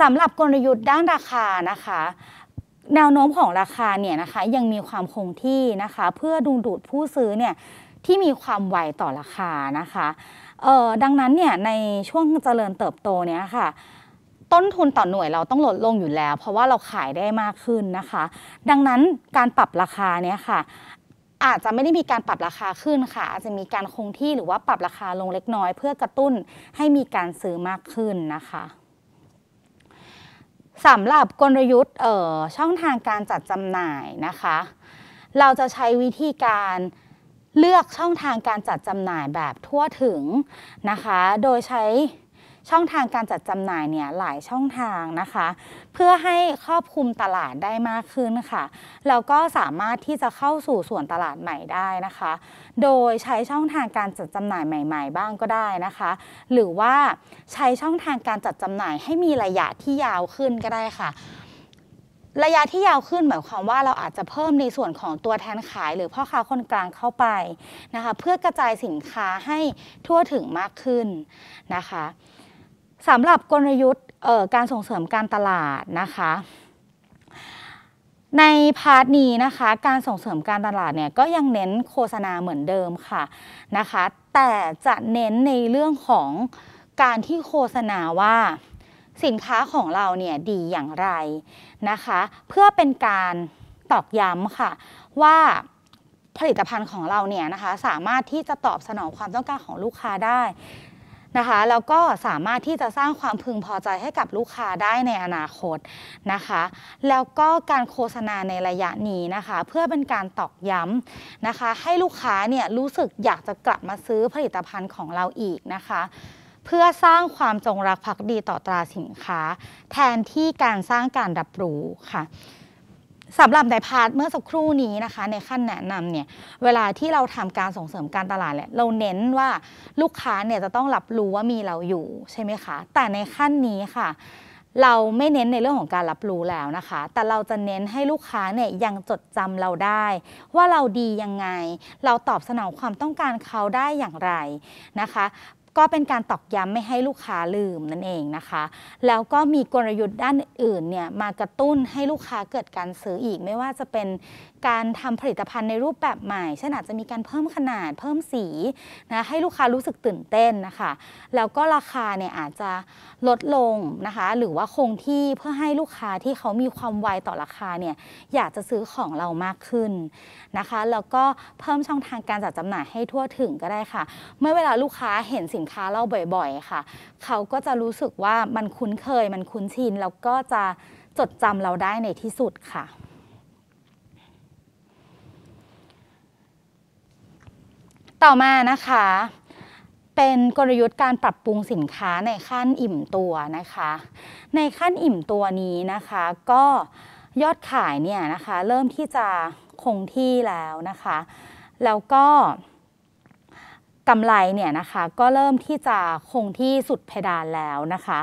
สำหรับกลยุทธ์ด้านราคานะคะ แนวโน้มของราคาเนี่ยนะคะยังมีความคงที่นะคะ เพื่อดึงดูดผู้ซื้อเนี่ยที่มีความไวต่อราคานะคะดังนั้นเนี่ยในช่วงเจริญเติบโตเนี่ยค่ะ ต้นทุนต่อหน่วยเราต้องลดลงอยู่แล้ว เพราะว่าเราขายได้มากขึ้นนะคะ ดังนั้นการปรับราคาเนี่ยค่ะอาจจะไม่ได้มีการปรับราคาขึ้นค่ะอาจจะมีการคงที่หรือว่าปรับราคาลงเล็กน้อย เพื่อกระตุ้นให้มีการซื้อมากขึ้นนะคะสำหรับกลยุทธ์ช่องทางการจัดจำหน่ายนะคะ เราจะใช้วิธีการเลือกช่องทางการจัดจำหน่ายแบบทั่วถึงนะคะ โดยใช้ช่องทางการจัดจำหน่ายเนี่ยหลายช่องทางนะคะ เพื่อให้ครอบคลุมตลาดได้มากขึ้นค่ะแล้วก็สามารถที่จะเข้าสู่ส่วนตลาดใหม่ได้นะคะ โดยใช้ช่องทางการจัดจำหน่ายใหม่ ๆ บ้างก็ได้นะคะ หรือว่าใช้ช่องทางการจัดจำหน่ายให้มีระยะที่ยาวขึ้นก็ได้ค่ะ ระยะที่ยาวขึ้นหมายความว่าเราอาจจะเพิ่มในส่วนของตัวแทนขายหรือพ่อค้าคนกลางเข้าไปนะคะ เพื่อกระจายสินค้าให้ทั่วถึงมากขึ้นนะคะสำหรับกลยุทธ์การส่งเสริมการตลาดนะคะ ในพาร์ทนี้นะคะการส่งเสริมการตลาดเนี่ยก็ยังเน้นโฆษณาเหมือนเดิมค่ะนะคะแต่จะเน้นในเรื่องของการที่โฆษณาว่าสินค้าของเราเนี่ยดีอย่างไรนะคะเพื่อเป็นการตอกย้ำค่ะว่าผลิตภัณฑ์ของเราเนี่ยนะคะสามารถที่จะตอบสนองความต้องการของลูกค้าได้นะคะแล้วก็สามารถที่จะสร้างความพึงพอใจให้กับลูกค้าได้ในอนาคตนะคะ แล้วก็การโฆษณาในระยะนี้นะคะ เพื่อเป็นการตอกย้ำนะคะ ให้ลูกค้าเนี่ยรู้สึกอยากจะกลับมาซื้อผลิตภัณฑ์ของเราอีกนะคะ เพื่อสร้างความจงรักภักดีต่อตราสินค้า แทนที่การสร้างการรับรู้ค่ะสำหรับในพาร์ทเมื่อสักครู่นี้นะคะ ในขั้นแนะนำเนี่ยเวลาที่เราทำการส่งเสริมการตลาดเนี่ยเราเน้นว่าลูกค้าเนี่ยจะต้องรับรู้ว่ามีเราอยู่ใช่ไหมคะแต่ในขั้นนี้ค่ะเราไม่เน้นในเรื่องของการรับรู้แล้วนะคะ แต่เราจะเน้นให้ลูกค้าเนี่ยยังจดจำเราได้ ว่าเราดียังไง เราตอบสนองความต้องการเขาได้อย่างไรนะคะก็เป็นการตอกย้ำไม่ให้ลูกค้าลืมนั่นเองนะคะ แล้วก็มีกลยุทธ์ด้านอื่นเนี่ย มากระตุ้นให้ลูกค้าเกิดการซื้ออีกไม่ว่าจะเป็นการทำผลิตภัณฑ์ในรูปแบบใหม่เช่นอาจจะมีการเพิ่มขนาดเพิ่มสีนะให้ลูกค้ารู้สึกตื่นเต้นนะคะ แล้วก็ราคาเนี่ยอาจจะลดลงนะคะ หรือว่าคงที่เพื่อให้ลูกค้าที่เขามีความไวต่อราคาเนี่ยอยากจะซื้อของเรามากขึ้นนะคะ แล้วก็เพิ่มช่องทางการจัดจำหน่ายให้ทั่วถึงก็ได้ค่ะ เมื่อเวลาลูกค้าเห็นสินค้าเราบ่อยๆ ค่ะ เขาก็จะรู้สึกว่ามันคุ้นเคย มันคุ้นชินแล้วก็จะจดจำเราได้ในที่สุดค่ะต่อมานะคะเป็นกลยุทธ์การปรับปรุงสินค้าในขั้นอิ่มตัวนะคะ ในขั้นอิ่มตัวนี้นะคะ ก็ยอดขายเนี่ยนะคะเริ่มที่จะคงที่แล้วนะคะ แล้วก็กำไรเนี่ยนะคะก็เริ่มที่จะคงที่สุดเพดานแล้วนะคะ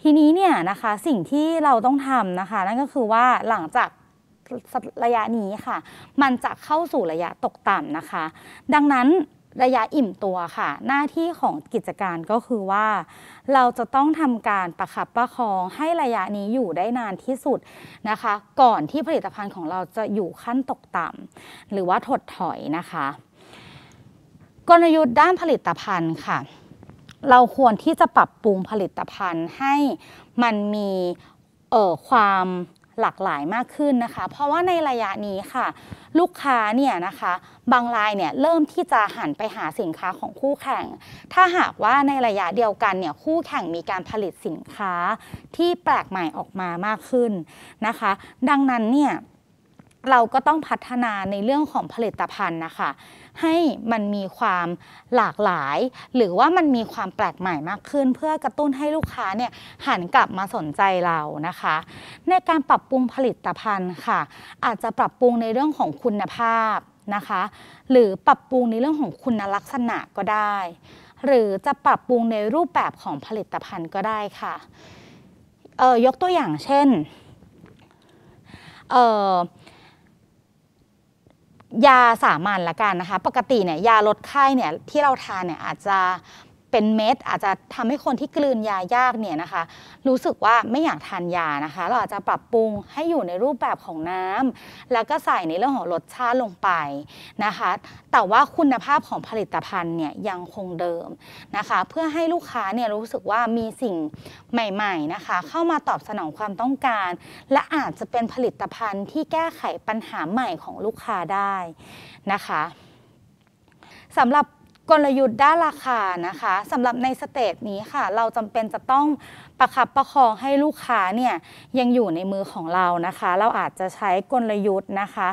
ทีนี้เนี่ยนะคะสิ่งที่เราต้องทำนะคะนั่นก็คือว่าหลังจากระยะนี้ค่ะมันจะเข้าสู่ระยะตกต่ำนะคะ ดังนั้นระยะอิ่มตัวค่ะหน้าที่ของกิจการก็คือว่า เราจะต้องทำการประคับประคองให้ระยะนี้อยู่ได้นานที่สุดนะคะ ก่อนที่ผลิตภัณฑ์ของเราจะอยู่ขั้นตกต่ำหรือว่าถดถอยนะคะกลยุทธ์ด้านผลิตภัณฑ์ค่ะ เราควรที่จะปรับปรุงผลิตภัณฑ์ให้มันมีความหลากหลายมากขึ้นนะคะ เพราะว่าในระยะนี้ค่ะ ลูกค้าเนี่ยนะคะ บางรายเนี่ยเริ่มที่จะหันไปหาสินค้าของคู่แข่ง ถ้าหากว่าในระยะเดียวกันเนี่ยคู่แข่งมีการผลิตสินค้าที่แปลกใหม่ออกมามากขึ้นนะคะ ดังนั้นเนี่ยเราก็ต้องพัฒนาในเรื่องของผลิตภัณฑ์นะคะให้มันมีความหลากหลาย หรือว่ามันมีความแปลกใหม่มากขึ้น เพื่อกระตุ้นให้ลูกค้าเนี่ยหันกลับมาสนใจเรานะคะ ในการปรับปรุงผลิตภัณฑ์ค่ะ อาจจะปรับปรุงในเรื่องของคุณภาพนะคะหรือปรับปรุงในเรื่องของคุณลักษณะก็ได้ หรือจะปรับปรุงในรูปแบบของผลิตภัณฑ์ก็ได้ค่ะยกตัวอย่างเช่นยาสามัญละกันนะคะ ปกติเนี่ยยาลดไข้เนี่ยที่เราทานเนี่ยอาจจะเป็นเม็ดอาจจะทำให้คนที่กลืนยายากเนี่ยนะคะรู้สึกว่าไม่อยากทานยานะคะ เราอาจจะปรับปรุงให้อยู่ในรูปแบบของน้ำ แล้วก็ใส่ในเรื่องของรสชาติลงไปนะคะ แต่ว่าคุณภาพของผลิตภัณฑ์เนี่ยยังคงเดิมนะคะเพื่อให้ลูกค้าเนี่ยรู้สึกว่ามีสิ่งใหม่ๆนะคะเข้ามาตอบสนองความต้องการ และอาจจะเป็นผลิตภัณฑ์ที่แก้ไขปัญหาใหม่ของลูกค้าได้นะคะสำหรับกลยุทธ์ด้านราคานะคะสำหรับในสเตจนี้ค่ะ เราจำเป็นจะต้องประคับประคองให้ลูกค้าเนี่ยยังอยู่ในมือของเรานะคะ เราอาจจะใช้กลยุทธ์นะคะ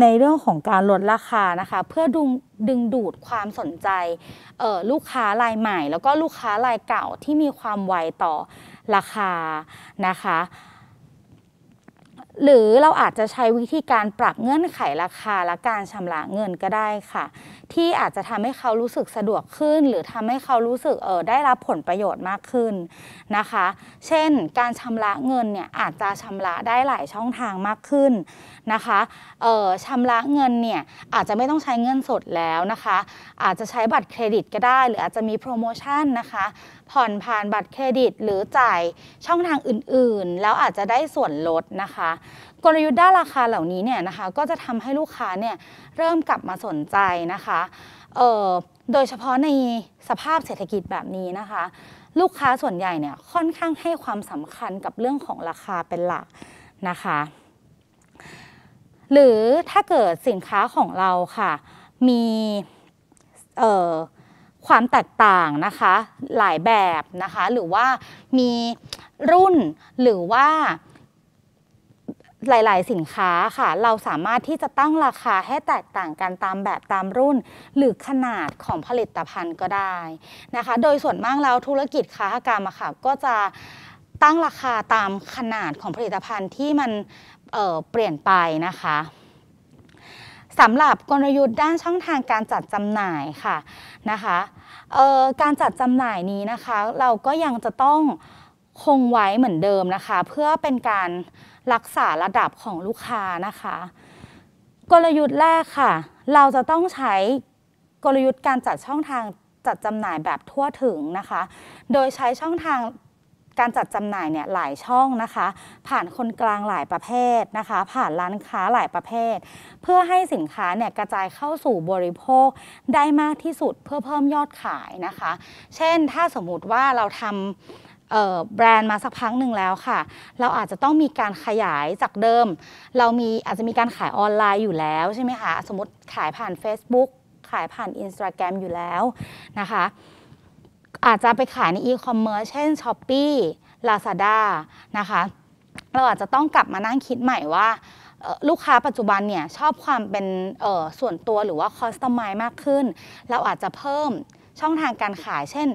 ในเรื่องของการลดราคานะคะ เพื่อดึงดึงดูดความสนใจลูกค้ารายใหม่ แล้วก็ลูกค้ารายเก่าที่มีความไวต่อราคานะคะหรือเราอาจจะใช้วิธีการปรับเงื่อนไขราคาและการชำระเงินก็ได้ค่ะ ที่อาจจะทำให้เขารู้สึกสะดวกขึ้น หรือทำให้เขารู้สึกเออได้รับผลประโยชน์มากขึ้นนะคะ เช่นการชำระเงินเนี่ยอาจจะชำระได้หลายช่องทางมากขึ้นนะคะเออชำระเงินเนี่ยอาจจะไม่ต้องใช้เงินสดแล้วนะคะ อาจจะใช้บัตรเครดิตก็ได้ หรืออาจจะมีโปรโมชั่นนะคะผ่อนผ่านบัตรเครดิตหรือจ่ายช่องทางอื่น ๆ แล้วอาจจะได้ส่วนลดนะคะ กลยุทธ์ด้านราคาเหล่านี้เนี่ยนะคะก็จะทำให้ลูกค้าเนี่ยเริ่ม กลับมาสนใจนะคะ โดยเฉพาะในสภาพเศรษฐกิจแบบนี้นะคะ ลูกค้าส่วนใหญ่เนี่ยค่อนข้างให้ความสำคัญกับเรื่องของราคาเป็นหลักนะคะ หรือถ้าเกิดสินค้าของเราค่ะมีความแตกต่างนะคะหลายแบบนะคะหรือว่ามีรุ่นหรือว่าหลาย ๆ สินค้าค่ะ เราสามารถที่จะตั้งราคาให้แตกต่างกันตามแบบตามรุ่น หรือขนาดของผลิตภัณฑ์ก็ได้นะคะ โดยส่วนมากแล้วธุรกิจค้ากรรมค่ะก็จะตั้งราคาตามขนาดของผลิตภัณฑ์ที่มันเเปลี่ยนไปนะคะสำหรับกลยุทธ์ด้านช่องทางการจัดจำหน่ายค่ะนะคะการจัดจำหน่ายนี้นะคะเราก็ยังจะต้องคงไว้เหมือนเดิมนะคะเพื่อเป็นการรักษาระดับของลูกค้านะคะกลยุทธ์แรกค่ะเราจะต้องใช้กลยุทธ์การจัดช่องทางจัดจำหน่ายแบบทั่วถึงนะคะโดยใช้ช่องทางการจัดจำหน่ายเนี่ยหลายช่องนะคะ ผ่านคนกลางหลายประเภทนะคะ ผ่านร้านค้าหลายประเภท เพื่อให้สินค้าเนี่ยกระจายเข้าสู่บริโภคได้มากที่สุดเพื่อเพิ่มยอดขายนะคะ เช่นถ้าสมมุติว่าเราทำแบรนด์มาสักพักหนึ่งแล้วค่ะ เราอาจจะต้องมีการขยายจากเดิม เรามีอาจจะมีการขายออนไลน์อยู่แล้วใช่ไหมคะสมมติขายผ่าน Facebook ขายผ่าน Instagram อยู่แล้วนะคะอาจจะไปขายในอีคอมเมิร์ซเช่น s h อ p e e Lazada นะคะ เราอาจจะต้องกลับมานั่งคิดใหม่ว่า ลูกค้าปัจจุบันเนี่ย ชอบความเป็นส่วนตัวหรือว่าคอสตอมไมมากขึ้น เราอาจจะเพิ่มช่องทางการขาย เช่น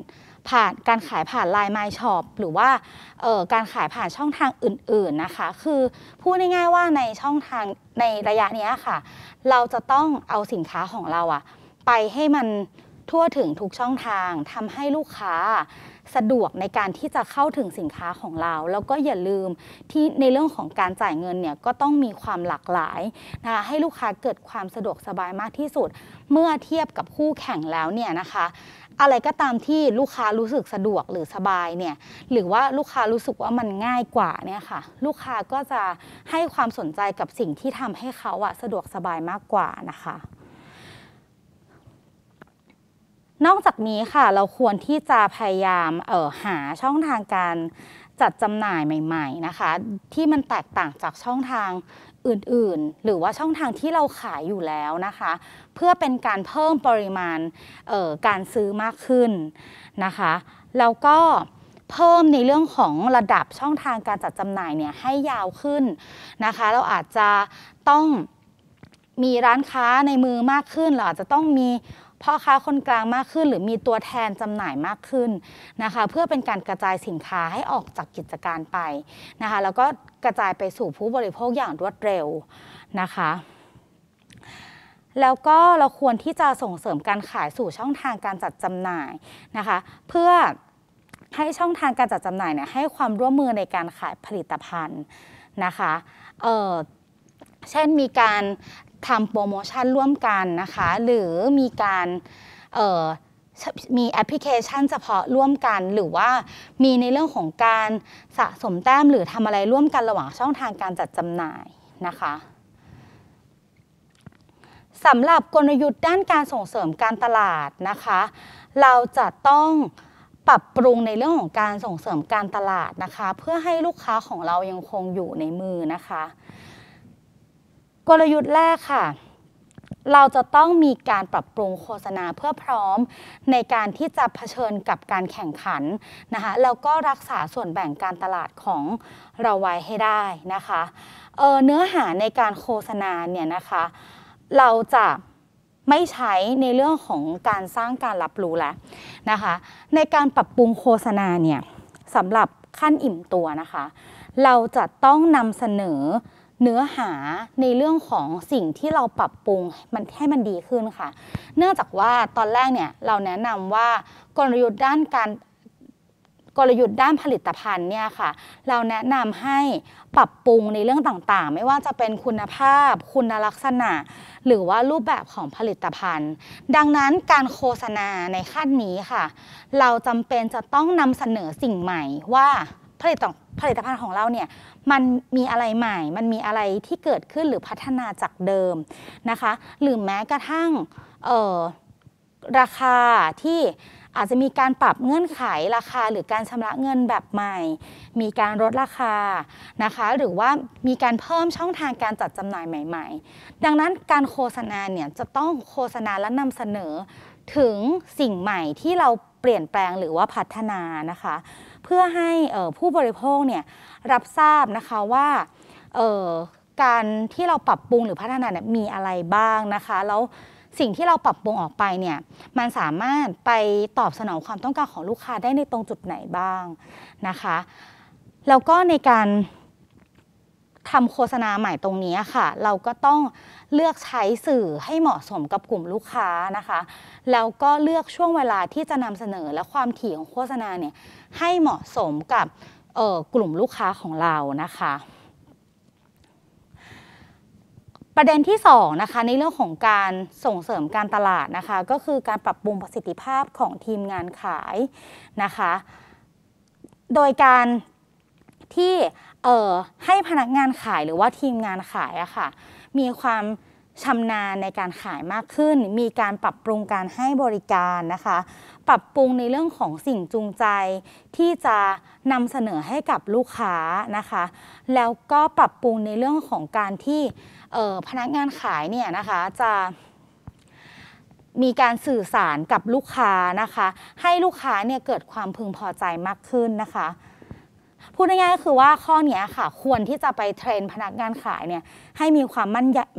ผ่านการขายผ่านไลน์ไมช็อปหรือว่าการขายผ่านช่องทางอื่นๆนะคะ คือพูดง่ายๆว่าในช่องทางในระยะนี้ค่ะ เราจะต้องเอาสินค้าของเราอะไปให้มันทั่วถึงทุกช่องทางทำให้ลูกค้าสะดวกในการที่จะเข้าถึงสินค้าของเรา แล้วก็อย่าลืมที่ในเรื่องของการจ่ายเงินเนี่ยก็ต้องมีความหลากหลายนะคะให้ลูกค้าเกิดความสะดวกสบายมากที่สุด เมื่อเทียบกับคู่แข่งแล้วเนี่ยนะคะ อะไรก็ตามที่ลูกค้ารู้สึกสะดวกหรือสบายเนี่ยหรือว่าลูกค้ารู้สึกว่ามันง่ายกว่าเนี่ยค่ะ ลูกค้าก็จะให้ความสนใจกับสิ่งที่ทำให้เขาอะสะดวกสบายมากกว่านะคะนอกจากนี้ค่ะเราควรที่จะพยายามเออหาช่องทางการจัดจำหน่ายใหม่ๆนะคะที่มันแตกต่างจากช่องทางอื่นๆ หรือว่าช่องทางที่เราขายอยู่แล้วนะคะ เพื่อเป็นการเพิ่มปริมาณการซื้อมากขึ้นนะคะแล้วก็เพิ่มในเรื่องของระดับช่องทางการจัดจำหน่ายเนี่ยให้ยาวขึ้นนะคะเราอาจจะต้องมีร้านค้าในมือมากขึ้น เราอาจจะต้องมีพ่อค้าคนกลางมากขึ้นหรือมีตัวแทนจำหน่ายมากขึ้นนะคะเพื่อเป็นการกระจายสินค้าให้ออกจากกิจการไปนะคะแล้วก็กระจายไปสู่ผู้บริโภคอย่างรวดเร็วนะคะแล้วก็เราควรที่จะส่งเสริมการขายสู่ช่องทางการจัดจำหน่ายนะคะเพื่อให้ช่องทางการจัดจำหน่ายเนี่ยให้ความร่วมมือในการขายผลิตภัณฑ์นะคะเเช่นมีการทำโปรโมชั่นร่วมกันนะคะ หรือมีการมีแอปพลิเคชันเฉพาะร่วมกันหรือว่ามีในเรื่องของการสะสมแต้มหรือทำอะไรร่วมกันระหว่างช่องทางการจัดจำหน่ายนะคะสำหรับกลยุทธ์ด้านการส่งเสริมการตลาดนะคะ เราจะต้องปรับปรุงในเรื่องของการส่งเสริมการตลาดนะคะ เพื่อให้ลูกค้าของเรายังคงอยู่ในมือนะคะกลยุทธ์แรกค่ะ เราจะต้องมีการปรับปรุงโฆษณาเพื่อพร้อมในการที่จะเผชิญกับการแข่งขันนะคะแล้วก็รักษาส่วนแบ่งการตลาดของเราไว้ให้ได้นะคะเเนื้อหาในการโฆษณาเนี่ยนะคะเราจะไม่ใช้ในเรื่องของการสร้างการรับรู้แล้วนะคะในการปรับปรุงโฆษณาเนี่ยสำหรับขั้นอิ่มตัวนะคะ เราจะต้องนำเสนอเนื้อหาในเรื่องของสิ่งที่เราปรับปรุงมันให้มันดีขึ้นค่ะ เนื่องจากว่าตอนแรกเนี่ยเราแนะนำว่ากลยุทธ์ด้านการกลยุทธ์ด้านผลิตภัณฑ์เนี่ยค่ะ เราแนะนำให้ปรับปรุงในเรื่องต่างๆ ไม่ว่าจะเป็นคุณภาพ คุณลักษณะ หรือว่ารูปแบบของผลิตภัณฑ์ ดังนั้นการโฆษณาในขั้นนี้ค่ะ เราจำเป็นจะต้องนำเสนอสิ่งใหม่ว่าผลิตผลิตภัณฑ์ของเราเนี่ยมันมีอะไรใหม่ มันมีอะไรที่เกิดขึ้นหรือพัฒนาจากเดิมนะคะ หรือแม้กระทั่งราคาที่อาจจะมีการปรับเงื่อนไขราคาหรือการชำระเงินแบบใหม่ มีการลดราคานะคะ หรือว่ามีการเพิ่มช่องทางการจัดจำหน่ายใหม่ๆ ดังนั้นการโฆษณาเนี่ยจะต้องโฆษณาและนำเสนอถึงสิ่งใหม่ที่เราเปลี่ยนแปลงหรือว่าพัฒนานะคะเพื่อให้ผู้บริโภคเนี่ยรับทราบนะคะว่าการที่เราปรับปรุงหรือพัฒนาเนี่ยมีอะไรบ้างนะคะแล้วสิ่งที่เราปรับปรุงออกไปเนี่ยมันสามารถไปตอบสนองความต้องการของลูกค้าได้ในตรงจุดไหนบ้างนะคะแล้วก็ในการทำโฆษณาใหม่ตรงนี้ค่ะ เราก็ต้องเลือกใช้สื่อให้เหมาะสมกับกลุ่มลูกค้านะคะ แล้วก็เลือกช่วงเวลาที่จะนำเสนอและความถี่ของโฆษณาเนี่ยให้เหมาะสมกับกลุ่มลูกค้าของเรานะคะ ประเด็นที่2นะคะในเรื่องของการส่งเสริมการตลาดนะคะก็คือการปรับปรุงประสิทธิภาพของทีมงานขายนะคะโดยการที่เออให้พนักงานขายหรือว่าทีมงานขายอะค่ะมีความชำนาญในการขายมากขึ้น มีการปรับปรุงการให้บริการนะคะ ปรับปรุงในเรื่องของสิ่งจูงใจ ที่จะนำเสนอให้กับลูกค้านะคะ แล้วก็ปรับปรุงในเรื่องของการที่พนักงานขายเนี่ยนะคะจะมีการสื่อสารกับลูกค้านะคะ ให้ลูกค้าเนี่ยเกิดความพึงพอใจมากขึ้นนะคะพูดง่ายๆก็คือว่าข้อนี้ค่ะควรที่จะไปเทรนพนักงานขายเนี่ยให้มีความ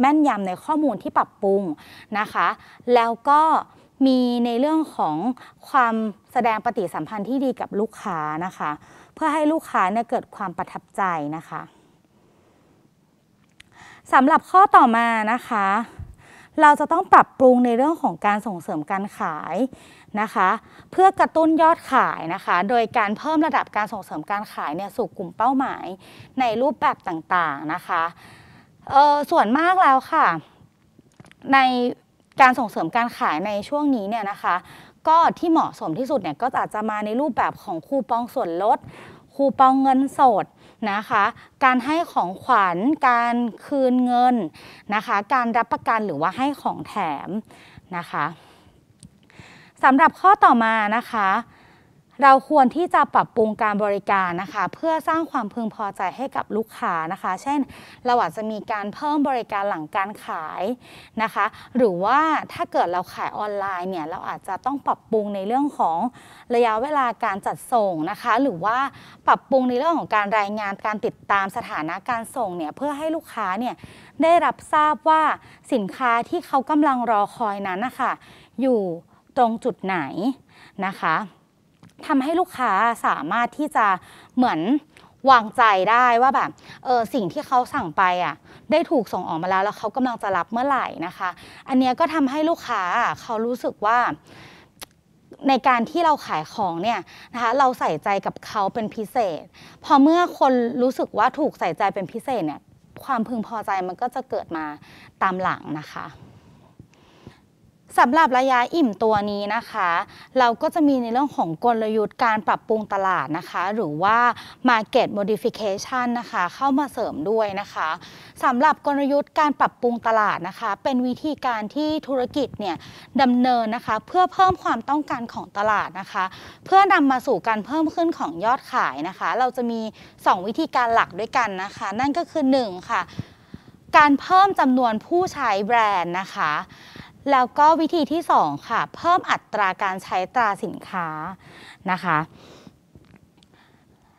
แม่นยำในข้อมูลที่ปรับปรุงนะคะ แล้วก็มีในเรื่องของความแสดงปฏิสัมพันธ์ที่ดีกับลูกค้านะคะ เพื่อให้ลูกค้าเนี่ยเกิดความประทับใจนะคะสำหรับข้อต่อมานะคะ เราจะต้องปรับปรุงในเรื่องของการส่งเสริมการขายนะคะเพื่อกระตุ้นยอดขายนะคะโดยการเพิ่มระดับการส่งเสริมการขายเนี่ยสู่กลุ่มเป้าหมายในรูปแบบต่างๆนะคะส่วนมากแล้วค่ะในการส่งเสริมการขายในช่วงนี้เนี่ยนะคะ ก็ที่เหมาะสมที่สุดเนี่ยก็อาจจะมาในรูปแบบของคูปองส่วนลด คูปองเงินสดนะคะ การให้ของขวัญ การคืนเงินนะคะการรับประกันหรือว่าให้ของแถมนะคะสำหรับข้อต่อมานะคะ เราควรที่จะปรับปรุงการบริการนะคะเพื่อสร้างความพึงพอใจให้กับลูกค้านะคะ เช่นเราอาจจะมีการเพิ่มบริการหลังการขายนะคะหรือว่าถ้าเกิดเราขายออนไลน์เนี่ยเราอาจจะต้องปรับปรุงในเรื่องของระยะเวลาการจัดส่งนะคะหรือว่าปรับปรุงในเรื่องของการรายงานการติดตามสถานะการส่งเนี่ยเพื่อให้ลูกค้าเนี่ยได้รับทราบว่าสินค้าที่เขากำลังรอคอยนั้นนะคะอยู่ตรงจุดไหนนะคะทำให้ลูกค้าสามารถที่จะเหมือนวางใจได้ว่าแบบเออสิ่งที่เขาสั่งไปอ่ะได้ถูกส่งออกมาแล้ว แล้วเขากำลังจะรับเมื่อไหร่นะคะ อันนี้ก็ทำให้ลูกค้าเขารู้สึกว่าในการที่เราขายของเนี่ยนะคะ เราใส่ใจกับเขาเป็นพิเศษ พอเมื่อคนรู้สึกว่าถูกใส่ใจเป็นพิเศษเนี่ย ความพึงพอใจมันก็จะเกิดมาตามหลังนะคะสำหรับระยะอิ่มตัวนี้นะคะ เราก็จะมีในเรื่องของกลยุทธ์การปรับปรุงตลาดนะคะ หรือว่า market modification นะคะเข้ามาเสริมด้วยนะคะสำหรับกลยุทธ์การปรับปรุงตลาดนะคะ เป็นวิธีการที่ธุรกิจเนี่ยดำเนินนะคะ เพื่อเพิ่มความต้องการของตลาดนะคะ เพื่อนำมาสู่การเพิ่มขึ้นของยอดขายนะคะ เราจะมี 2 วิธีการหลักด้วยกันนะคะ นั่นก็คือ1ค่ะการเพิ่มจำนวนผู้ใช้แบรนด์นะคะแล้วก็วิธีที่ 2 ค่ะ เพิ่มอัตราการใช้ตราสินค้านะคะ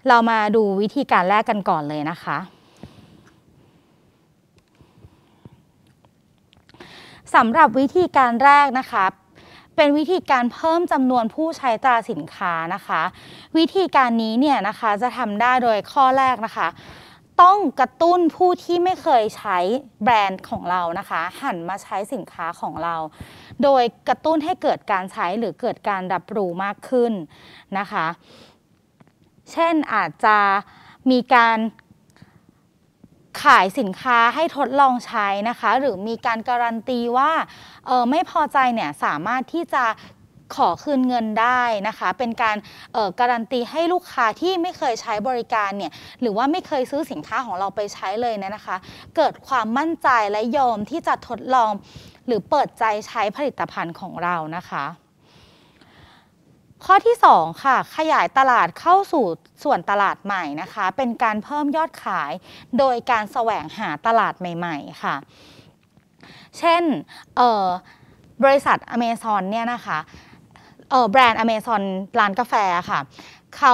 เรามาดูวิธีการแรกกันก่อนเลยนะคะสำหรับวิธีการแรกนะคะเป็นวิธีการเพิ่มจำนวนผู้ใช้ตราสินค้านะคะ วิธีการนี้เนี่ยนะคะจะทำได้โดยข้อแรกนะคะต้องกระตุ้นผู้ที่ไม่เคยใช้แบรนด์ของเรานะคะหันมาใช้สินค้าของเรา โดยกระตุ้นให้เกิดการใช้หรือเกิดการรับรู้มากขึ้นนะคะ เช่นอาจจะมีการขายสินค้าให้ทดลองใช้นะคะหรือมีการการันตีว่าออไม่พอใจเนี่ยสามารถที่จะขอคืนเงินได้นะคะ เป็นการการันตีให้ลูกค้าที่ไม่เคยใช้บริการเนี่ย หรือว่าไม่เคยซื้อสินค้าของเราไปใช้เลยนนะคะ เกิดความมั่นใจและยอมที่จะทดลองหรือเปิดใจใช้ผลิตภัณฑ์ของเรานะคะ ข้อที่2ค่ะ ขยายตลาดเข้าสู่ส่วนตลาดใหม่นะคะ เป็นการเพิ่มยอดขายโดยการแสวงหาตลาดใหม่ ๆ ค่ะ เช่น บริษัทอเมซอนเนี่ยนะคะแบรนด์อเมซอนร้านกาแฟค่ะเขา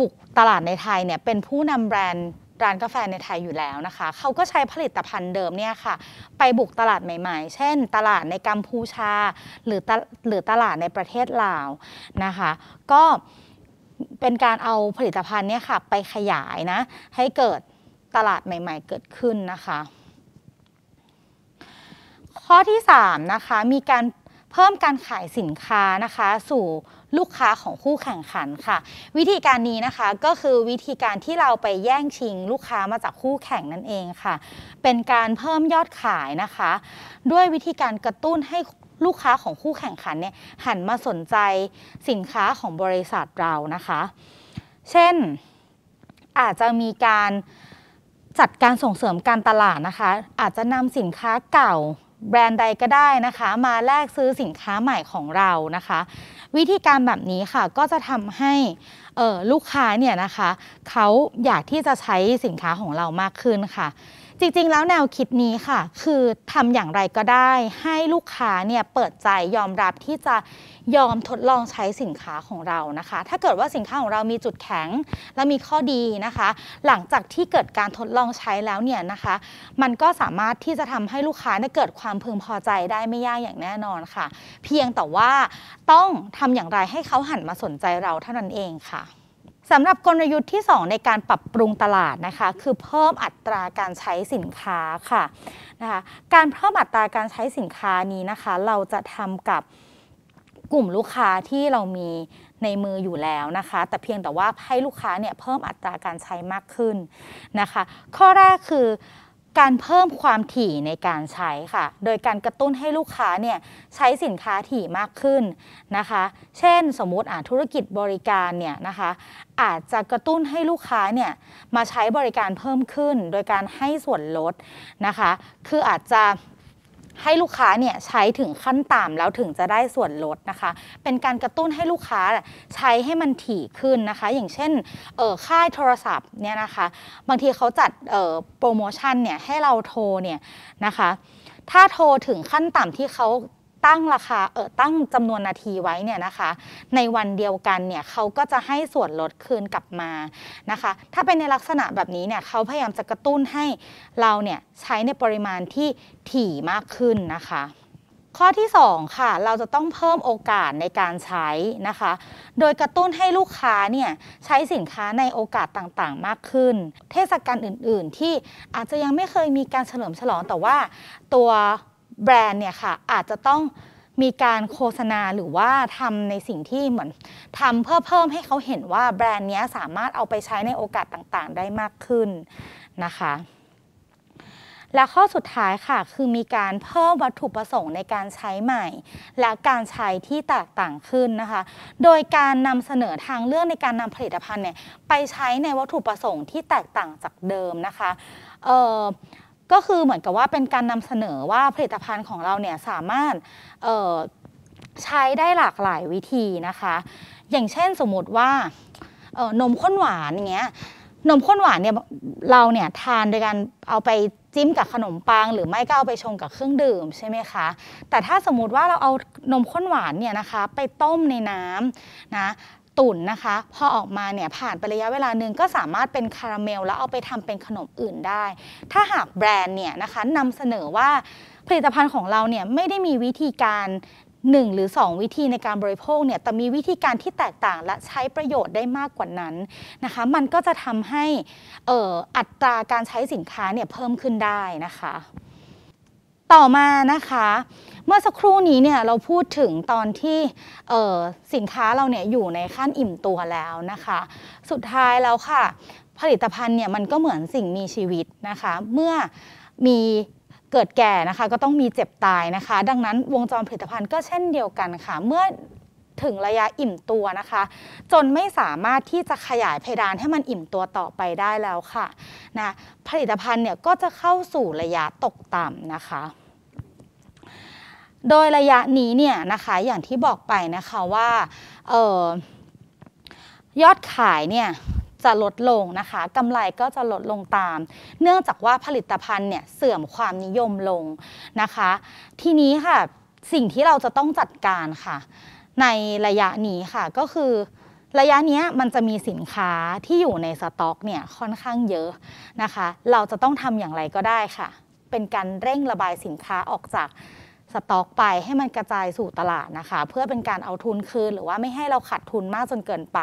บุกตลาดในไทยเนี่ยเป็นผู้นำแบรนด์ร้านกาแฟในไทยอยู่แล้วนะคะเขาก็ใช้ผลิตภัณฑ์เดิมเนี่ยค่ะไปบุกตลาดใหม่ ๆ เช่น ตลาดในกัมพูชาหรือหรือตลาดในประเทศลาวนะคะก็เป็นการเอาผลิตภัณฑ์เนี่ยค่ะไปขยายนะให้เกิดตลาดใหม่ๆเกิดขึ้นนะคะข้อที่3นะคะมีการเพิ่มการขายสินค้านะคะสู่ลูกค้าของคู่แข่งขันค่ะวิธีการนี้นะคะก็คือวิธีการที่เราไปแย่งชิงลูกค้ามาจากคู่แข่งนั่นเองค่ะเป็นการเพิ่มยอดขายนะคะ ด้วยวิธีการกระตุ้นให้ลูกค้าของคู่แข่งขันเนี่ยหันมาสนใจสินค้าของบริษัทเรานะคะ เช่นอาจจะมีการจัดการส่งเสริมการตลาดนะคะอาจจะนำสินค้าเก่าแบรนด์ใดก็ได้นะคะมาแลกซื้อสินค้าใหม่ของเรานะคะวิธีการแบบนี้ค่ะก็จะทำให้ลูกค้าเนี่ยนะคะเขาอยากที่จะใช้สินค้าของเรามากขึ้นค่ะจริงๆ แล้วแนวคิดนี้ค่ะ คือทำอย่างไรก็ได้ ให้ลูกค้าเนี่ย เปิดใจยอมรับที่จะยอมทดลองใช้สินค้าของเรานะคะ ถ้าเกิดว่าสินค้าของเรามีจุดแข็งและมีข้อดีนะคะ หลังจากที่เกิดการทดลองใช้แล้วเนี่ยนะคะ มันก็สามารถที่จะทำให้ลูกค้าเกิดความพึงพอใจได้ไม่ยากอย่างแน่นอนค่ะ เพียงแต่ว่าต้องทำอย่างไรให้เขาหันมาสนใจเราเท่านั้นเองค่ะสำหรับกลยุทธ์ที่ 2 ในการปรับปรุงตลาดนะคะคือเพิ่มอัตราการใช้สินค้าค่ะนะคะการเพิ่มอัตราการใช้สินค้านี้นะคะ เราจะทำกับกลุ่มลูกค้าที่เรามีในมืออยู่แล้วนะคะ แต่เพียงแต่ว่าให้ลูกค้า เนี่ยเพิ่มอัตราการใช้มากขึ้นนะคะ ข้อแรกคือการเพิ่มความถี่ในการใช้ค่ะ โดยการกระตุ้นให้ลูกค้าเนี่ยใช้สินค้าถี่มากขึ้นนะคะ เช่น สมมติอ่าธุรกิจบริการเนี่ยนะคะ อาจจะกระตุ้นให้ลูกค้าเนี่ยมาใช้บริการเพิ่มขึ้น โดยการให้ส่วนลดนะคะ คืออาจจะให้ลูกค้าเนี่ยใช้ถึงขั้นต่ำแล้วถึงจะได้ส่วนลดนะคะ เป็นการกระตุ้นให้ลูกค้าใช้ให้มันถี่ขึ้นนะคะ อย่างเช่น ค่ายโทรศัพท์เนี่ยนะคะ บางทีเขาจัดโปรโมชั่นเนี่ยให้เราโทรเนี่ยนะคะ ถ้าโทรถึงขั้นต่ำที่เขาตั้งราคา เออตั้งจำนวนนาทีไว้เนี่ยนะคะ ในวันเดียวกันเนี่ยเขาก็จะให้ส่วนลดคืนกลับมานะคะ ถ้าเป็นในลักษณะแบบนี้เนี่ยเขาพยายามจะกระตุ้นให้เราเนี่ยใช้ในปริมาณที่ถี่มากขึ้นนะคะ ข้อที่ 2 ค่ะ เราจะต้องเพิ่มโอกาสในการใช้นะคะ โดยกระตุ้นให้ลูกค้าเนี่ยใช้สินค้าในโอกาสต่างๆมากขึ้น เทศกาลอื่นๆที่อาจจะยังไม่เคยมีการเฉลิมฉลอง แต่ว่าตัวแบรนด์เนี่ยค่ะอาจจะต้องมีการโฆษณาหรือว่าทำในสิ่งที่เหมือนทำเพื่อเพิ่มให้เขาเห็นว่าแบรนด์นี้สามารถเอาไปใช้ในโอกาสต่างๆ ได้มากขึ้นนะคะ และข้อสุดท้ายค่ะคือมีการเพิ่มวัตถุประสงค์ในการใช้ใหม่ และการใช้ที่แตกต่างขึ้นนะคะโดยการนำเสนอทางเลือกในการนำผลิตภัณฑ์เนี่ยไปใช้ในวัตถุประสงค์ที่แตกต่างจากเดิมนะคะเออ่ก็คือเหมือนกับว่าเป็นการนำเสนอว่าผลิตภัณฑ์ของเราเนี่ยสามารถใช้ได้หลากหลายวิธีนะคะ อย่างเช่นสมมติว่านมข้นหวานเงี้ยนมข้นหวานเนี่ยเราเนี่ยทานโดยการเอาไปจิ้มกับขนมปัง หรือไม่ก็เอาไปชงกับเครื่องดื่ม ใช่ไหมคะ แต่ถ้าสมมติว่าเราเอานมข้นหวานเนี่ยนะคะไปต้มในน้ำนะตุ๋นนะคะ พอออกมาเนี่ยผ่านไประยะเวลาหนึ่งก็สามารถเป็นคาราเมล แล้วเอาไปทำเป็นขนมอื่นได้ ถ้าหากแบรนด์เนี่ยนะคะนำเสนอว่าผลิตภัณฑ์ของเราเนี่ยไม่ได้มีวิธีการหนึ่งหรือ 2 วิธีในการบริโภคเนี่ยแต่มีวิธีการที่แตกต่างและใช้ประโยชน์ได้มากกว่านั้นนะคะมันก็จะทำให้อัตราการใช้สินค้าเนี่ยเพิ่มขึ้นได้นะคะต่อมานะคะ เมื่อสักครู่นี้เนี่ยเราพูดถึงตอนที่สินค้าเราเนี่ยอยู่ในขั้นอิ่มตัวแล้วนะคะ สุดท้ายแล้วค่ะ ผลิตภัณฑ์เนี่ยมันก็เหมือนสิ่งมีชีวิตนะคะ เมื่อมีเกิดแก่นะคะก็ต้องมีเจ็บตายนะคะ ดังนั้นวงจรผลิตภัณฑ์ก็เช่นเดียวกันค่ะ เมื่อถึงระยะอิ่มตัวนะคะ จนไม่สามารถที่จะขยายเพดานให้มันอิ่มตัวต่อไปได้แล้วค่ะนะผลิตภัณฑ์เนี่ยก็จะเข้าสู่ระยะตกต่ำนะคะโดยระยะนี้เนี่ยนะคะอย่างที่บอกไปนะคะว่าออยอดขายเนี่ยจะลดลงนะคะกำไรก็จะลดลงตาม เนื่องจากว่าผลิตภัณฑ์เนี่ยเสื่อมความนิยมลงนะคะ ทีนี้ค่ะสิ่งที่เราจะต้องจัดการค่ะในระยะนี้ค่ะก็คือระยะนี้มันจะมีสินค้าที่อยู่ในสต็อกเนี่ยค่อนข้างเยอะนะคะเราจะต้องทำอย่างไรก็ได้ค่ะ เป็นการเร่งระบายสินค้าออกจากสต็อกไปให้มันกระจายสู่ตลาดนะคะเพื่อเป็นการเอาทุนคืน หรือว่าไม่ให้เราขาดทุนมากจนเกินไป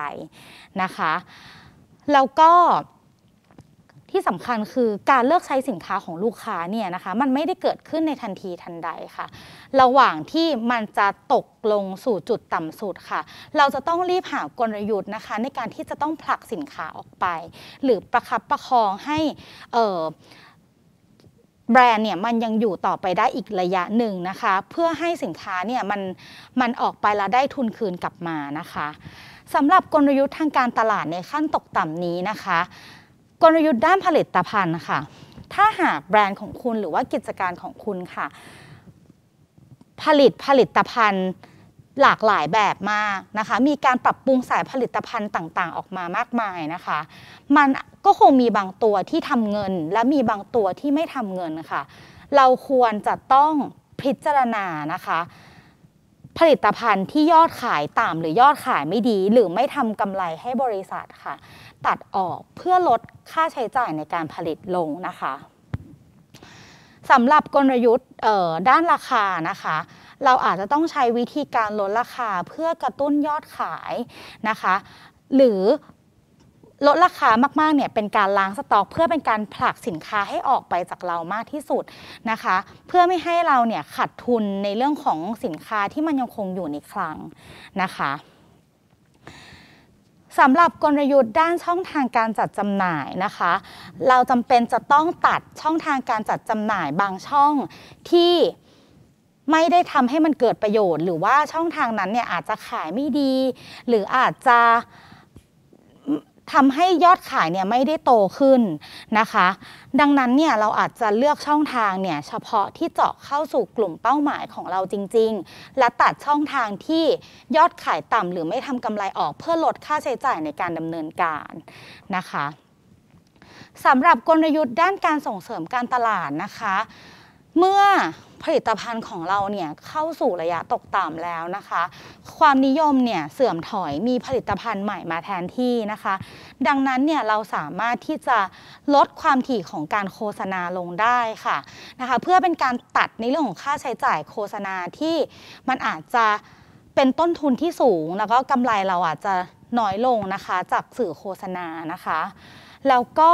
นะคะแล้วก็ที่สำคัญคือการเลิกใช้สินค้าของลูกค้าเนี่ยนะคะมันไม่ได้เกิดขึ้นในทันทีทันใดค่ะระหว่างที่มันจะตกลงสู่จุดต่ำสุดค่ะเราจะต้องรีบหากลยุทธ์นะคะในการที่จะต้องผลักสินค้าออกไป หรือประคับประคองให้อ่อแบรนด์เนี่ยมันยังอยู่ต่อไปได้อีกระยะหนึ่งนะคะเพื่อให้สินค้าเนี่ยมันมันออกไปแล้วได้ทุนคืนกลับมานะคะสำหรับกลยุทธ์ทางการตลาดในขั้นตกต่ำนี้นะคะกลยุทธ์ด้านผลิตภัณฑ์ค่ะถ้าหากแบรนด์ของคุณหรือว่ากิจการของคุณค่ะผลิตผลิตภัณฑ์หลากหลายแบบมากนะคะ มีการปรับปรุงสายผลิตภัณฑ์ต่างๆ ออกมามากมายนะคะ มันก็คงมีบางตัวที่ทำเงิน และมีบางตัวที่ไม่ทำเงินค่ะ เราควรจะต้องพิจารณานะคะ ผลิตภัณฑ์ที่ยอดขายต่ำหรือยอดขายไม่ดีหรือไม่ทำกำไรให้บริษัทค่ะ ตัดออกเพื่อลดค่าใช้จ่ายในการผลิตลงนะคะสำหรับกลยุทธ์ด้านราคานะคะเราอาจจะต้องใช้วิธีการลดราคาเพื่อกระตุ้นยอดขายนะคะหรือลดราคามากๆเนี่ยเป็นการล้างสต็อกเพื่อเป็นการผลักสินค้าให้ออกไปจากเรามากที่สุดนะคะเพื่อไม่ให้เราเนี่ยขาดทุนในเรื่องของสินค้าที่มันยังคงอยู่ในคลังนะคะสำหรับกลยุทธ์ด้านช่องทางการจัดจำหน่ายนะคะ เราจำเป็นจะต้องตัดช่องทางการจัดจำหน่ายบางช่องที่ไม่ได้ทำให้มันเกิดประโยชน์ หรือว่าช่องทางนั้นเนี่ยอาจจะขายไม่ดี หรืออาจจะทำให้ยอดขายเนี่ยไม่ได้โตขึ้นนะคะ ดังนั้นเนี่ยเราอาจจะเลือกช่องทางเนี่ยเฉพาะที่เจาะเข้าสู่กลุ่มเป้าหมายของเราจริง ๆ และตัดช่องทางที่ยอดขายต่ำหรือไม่ทำกำไรออกเพื่อลดค่าใช้จ่ายในการดำเนินการนะคะสำหรับกลยุทธ์ด้านการส่งเสริมการตลาดนะคะ เมื่อผลิตภัณฑ์ของเราเนี่ย เข้าสู่ระยะตกต่ำแล้วนะคะ ความนิยมเนี่ยเสื่อมถอยมีผลิตภัณฑ์ใหม่มาแทนที่นะคะ ดังนั้นเนี่ยเราสามารถที่จะลดความถี่ของการโฆษณาลงได้ค่ะนะคะเพื่อเป็นการตัดในเรื่องของค่าใช้จ่ายโฆษณาที่มันอาจจะเป็นต้นทุนที่สูง แล้วก็กำไรเราอาจจะน้อยลงนะคะจากสื่อโฆษณานะคะ แล้วก็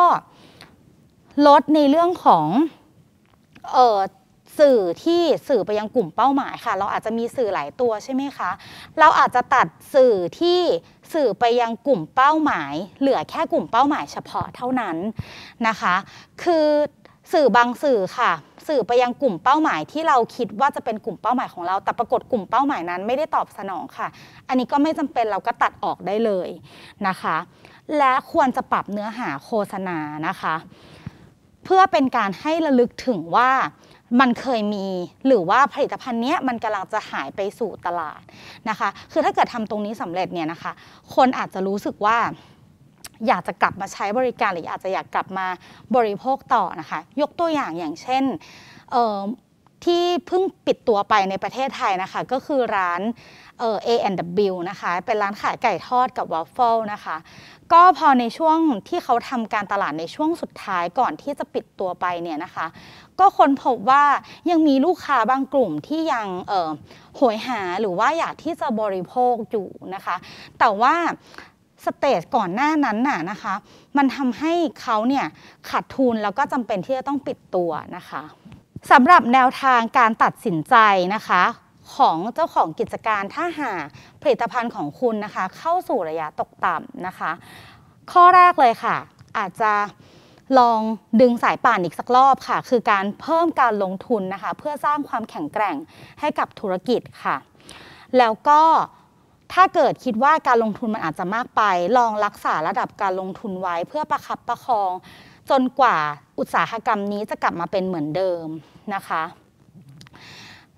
ลดในเรื่องของออสื่อที่สื่อไปยังกลุ่มเป้าหมายค่ะ เราอาจจะมีสื่อหลายตัวใช่ไหมคะ เราอาจจะตัดสื่อที่สื่อไปยังกลุ่มเป้าหมาย เหลือแค่กลุ่มเป้าหมายเฉพาะเท่านั้นนะคะ คือสื่อบางสื่อค่ะ สื่อไปยังกลุ่มเป้าหมายที่เราคิดว่าจะเป็นกลุ่มเป้าหมายของเรา แต่ปรากฏกลุ่มเป้าหมายนั้นไม่ได้ตอบสนองค่ะ อันนี้ก็ไม่จำเป็นเราก็ตัดออกได้เลยนะคะ และควรจะปรับเนื้อหาโฆษณานะคะ เพื่อเป็นการให้ระลึกถึงว่ามันเคยมีหรือว่าผลิตภัณฑ์เนี้ยมันกำลังจะหายไปสู่ตลาดนะคะคือถ้าเกิดทำตรงนี้สำเร็จเนี่ยนะคะคนอาจจะรู้สึกว่าอยากจะกลับมาใช้บริการหรืออาจจะอยากกลับมาบริโภคต่อนะคะยกตัวอย่างอย่างเช่นที่เพิ่งปิดตัวไปในประเทศไทยนะคะก็คือร้านเออ A&W นะคะเป็นร้านขายไก่ทอดกับวอฟเฟิลนะคะ ก็พอในช่วงที่เขาทำการตลาดในช่วงสุดท้ายก่อนที่จะปิดตัวไปเนี่ยนะคะ ก็คนพบว่ายังมีลูกค้าบางกลุ่มที่ยังเออหวยหาหรือว่าอยากที่จะบริโภคอยู่นะคะ แต่ว่าสเตจก่อนหน้านั้นน่ะนะคะ มันทำให้เขาเนี่ยขาดทุนแล้วก็จำเป็นที่จะต้องปิดตัวนะคะสำหรับแนวทางการตัดสินใจนะคะของเจ้าของกิจการถ้าหาผลิตภัณฑ์ของคุณนะคะ เข้าสู่ระยะตกต่ำนะคะ ข้อแรกเลยค่ะ อาจจะลองดึงสายป่านอีกสักรอบค่ะคือการเพิ่มการลงทุนนะคะเพื่อสร้างความแข็งแกร่งให้กับธุรกิจค่ะแล้วก็ถ้าเกิดคิดว่าการลงทุนมันอาจจะมากไป ลองรักษาระดับการลงทุนไว้เพื่อประคับประคองจนกว่าอุตสาหกรรมนี้จะกลับมาเป็นเหมือนเดิมนะคะ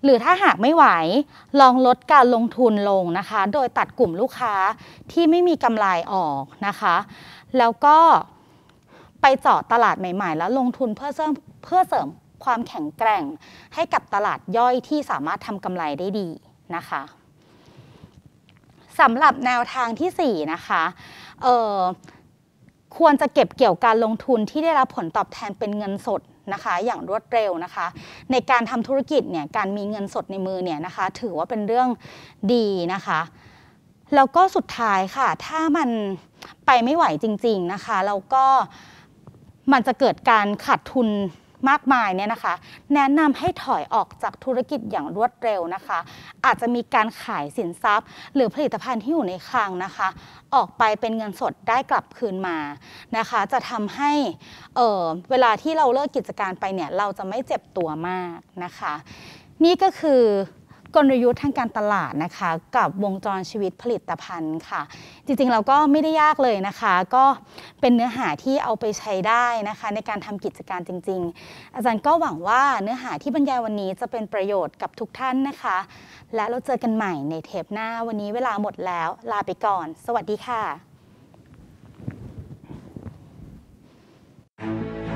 หรือถ้าหากไม่ไหวลองลดการลงทุนลงนะคะ โดยตัดกลุ่มลูกค้าที่ไม่มีกำไรออกนะคะ แล้วก็ไปเจาะตลาดใหม่ๆแล้วลงทุนเพื่อเสริมเพื่อเสริมความแข็งแกร่งให้กับตลาดย่อยที่สามารถทำกำไรได้ดีนะคะสำหรับแนวทางที่4นะคะเอ่อควรจะเก็บเกี่ยวการลงทุนที่ได้รับผลตอบแทนเป็นเงินสดนะคะอย่างรวดเร็วนะคะ ในการทำธุรกิจเนี่ยการมีเงินสดในมือเนี่ยนะคะถือว่าเป็นเรื่องดีนะคะ แล้วก็สุดท้ายค่ะ ถ้ามันไปไม่ไหวจริงๆนะคะแล้วก็มันจะเกิดการขาดทุนมากมายเนี่ยนะคะแนะนำให้ถอยออกจากธุรกิจอย่างรวดเร็วนะคะ อาจจะมีการขายสินทรัพย์หรือผลิตภัณฑ์ที่อยู่ในคลังนะคะ ออกไปเป็นเงินสดได้กลับคืนมานะคะ จะทำให้เเวลาที่เราเลิกกิจการไปเนี่ย เราจะไม่เจ็บตัวมากนะคะ นี่ก็คือกลยุทธ์ทางการตลาดนะคะกับวงจรชีวิตผลิตภัณฑ์ค่ะ จริงๆเราก็ไม่ได้ยากเลยนะคะ ก็เป็นเนื้อหาที่เอาไปใช้ได้นะคะ ในการทำกิจการจริงๆ อาจารย์ก็หวังว่าเนื้อหาที่บรรยายวันนี้จะเป็นประโยชน์กับทุกท่านนะคะ และเราเจอกันใหม่ในเทปหน้าวันนี้เวลาหมดแล้วลาไปก่อน สวัสดีค่ะ Thank you.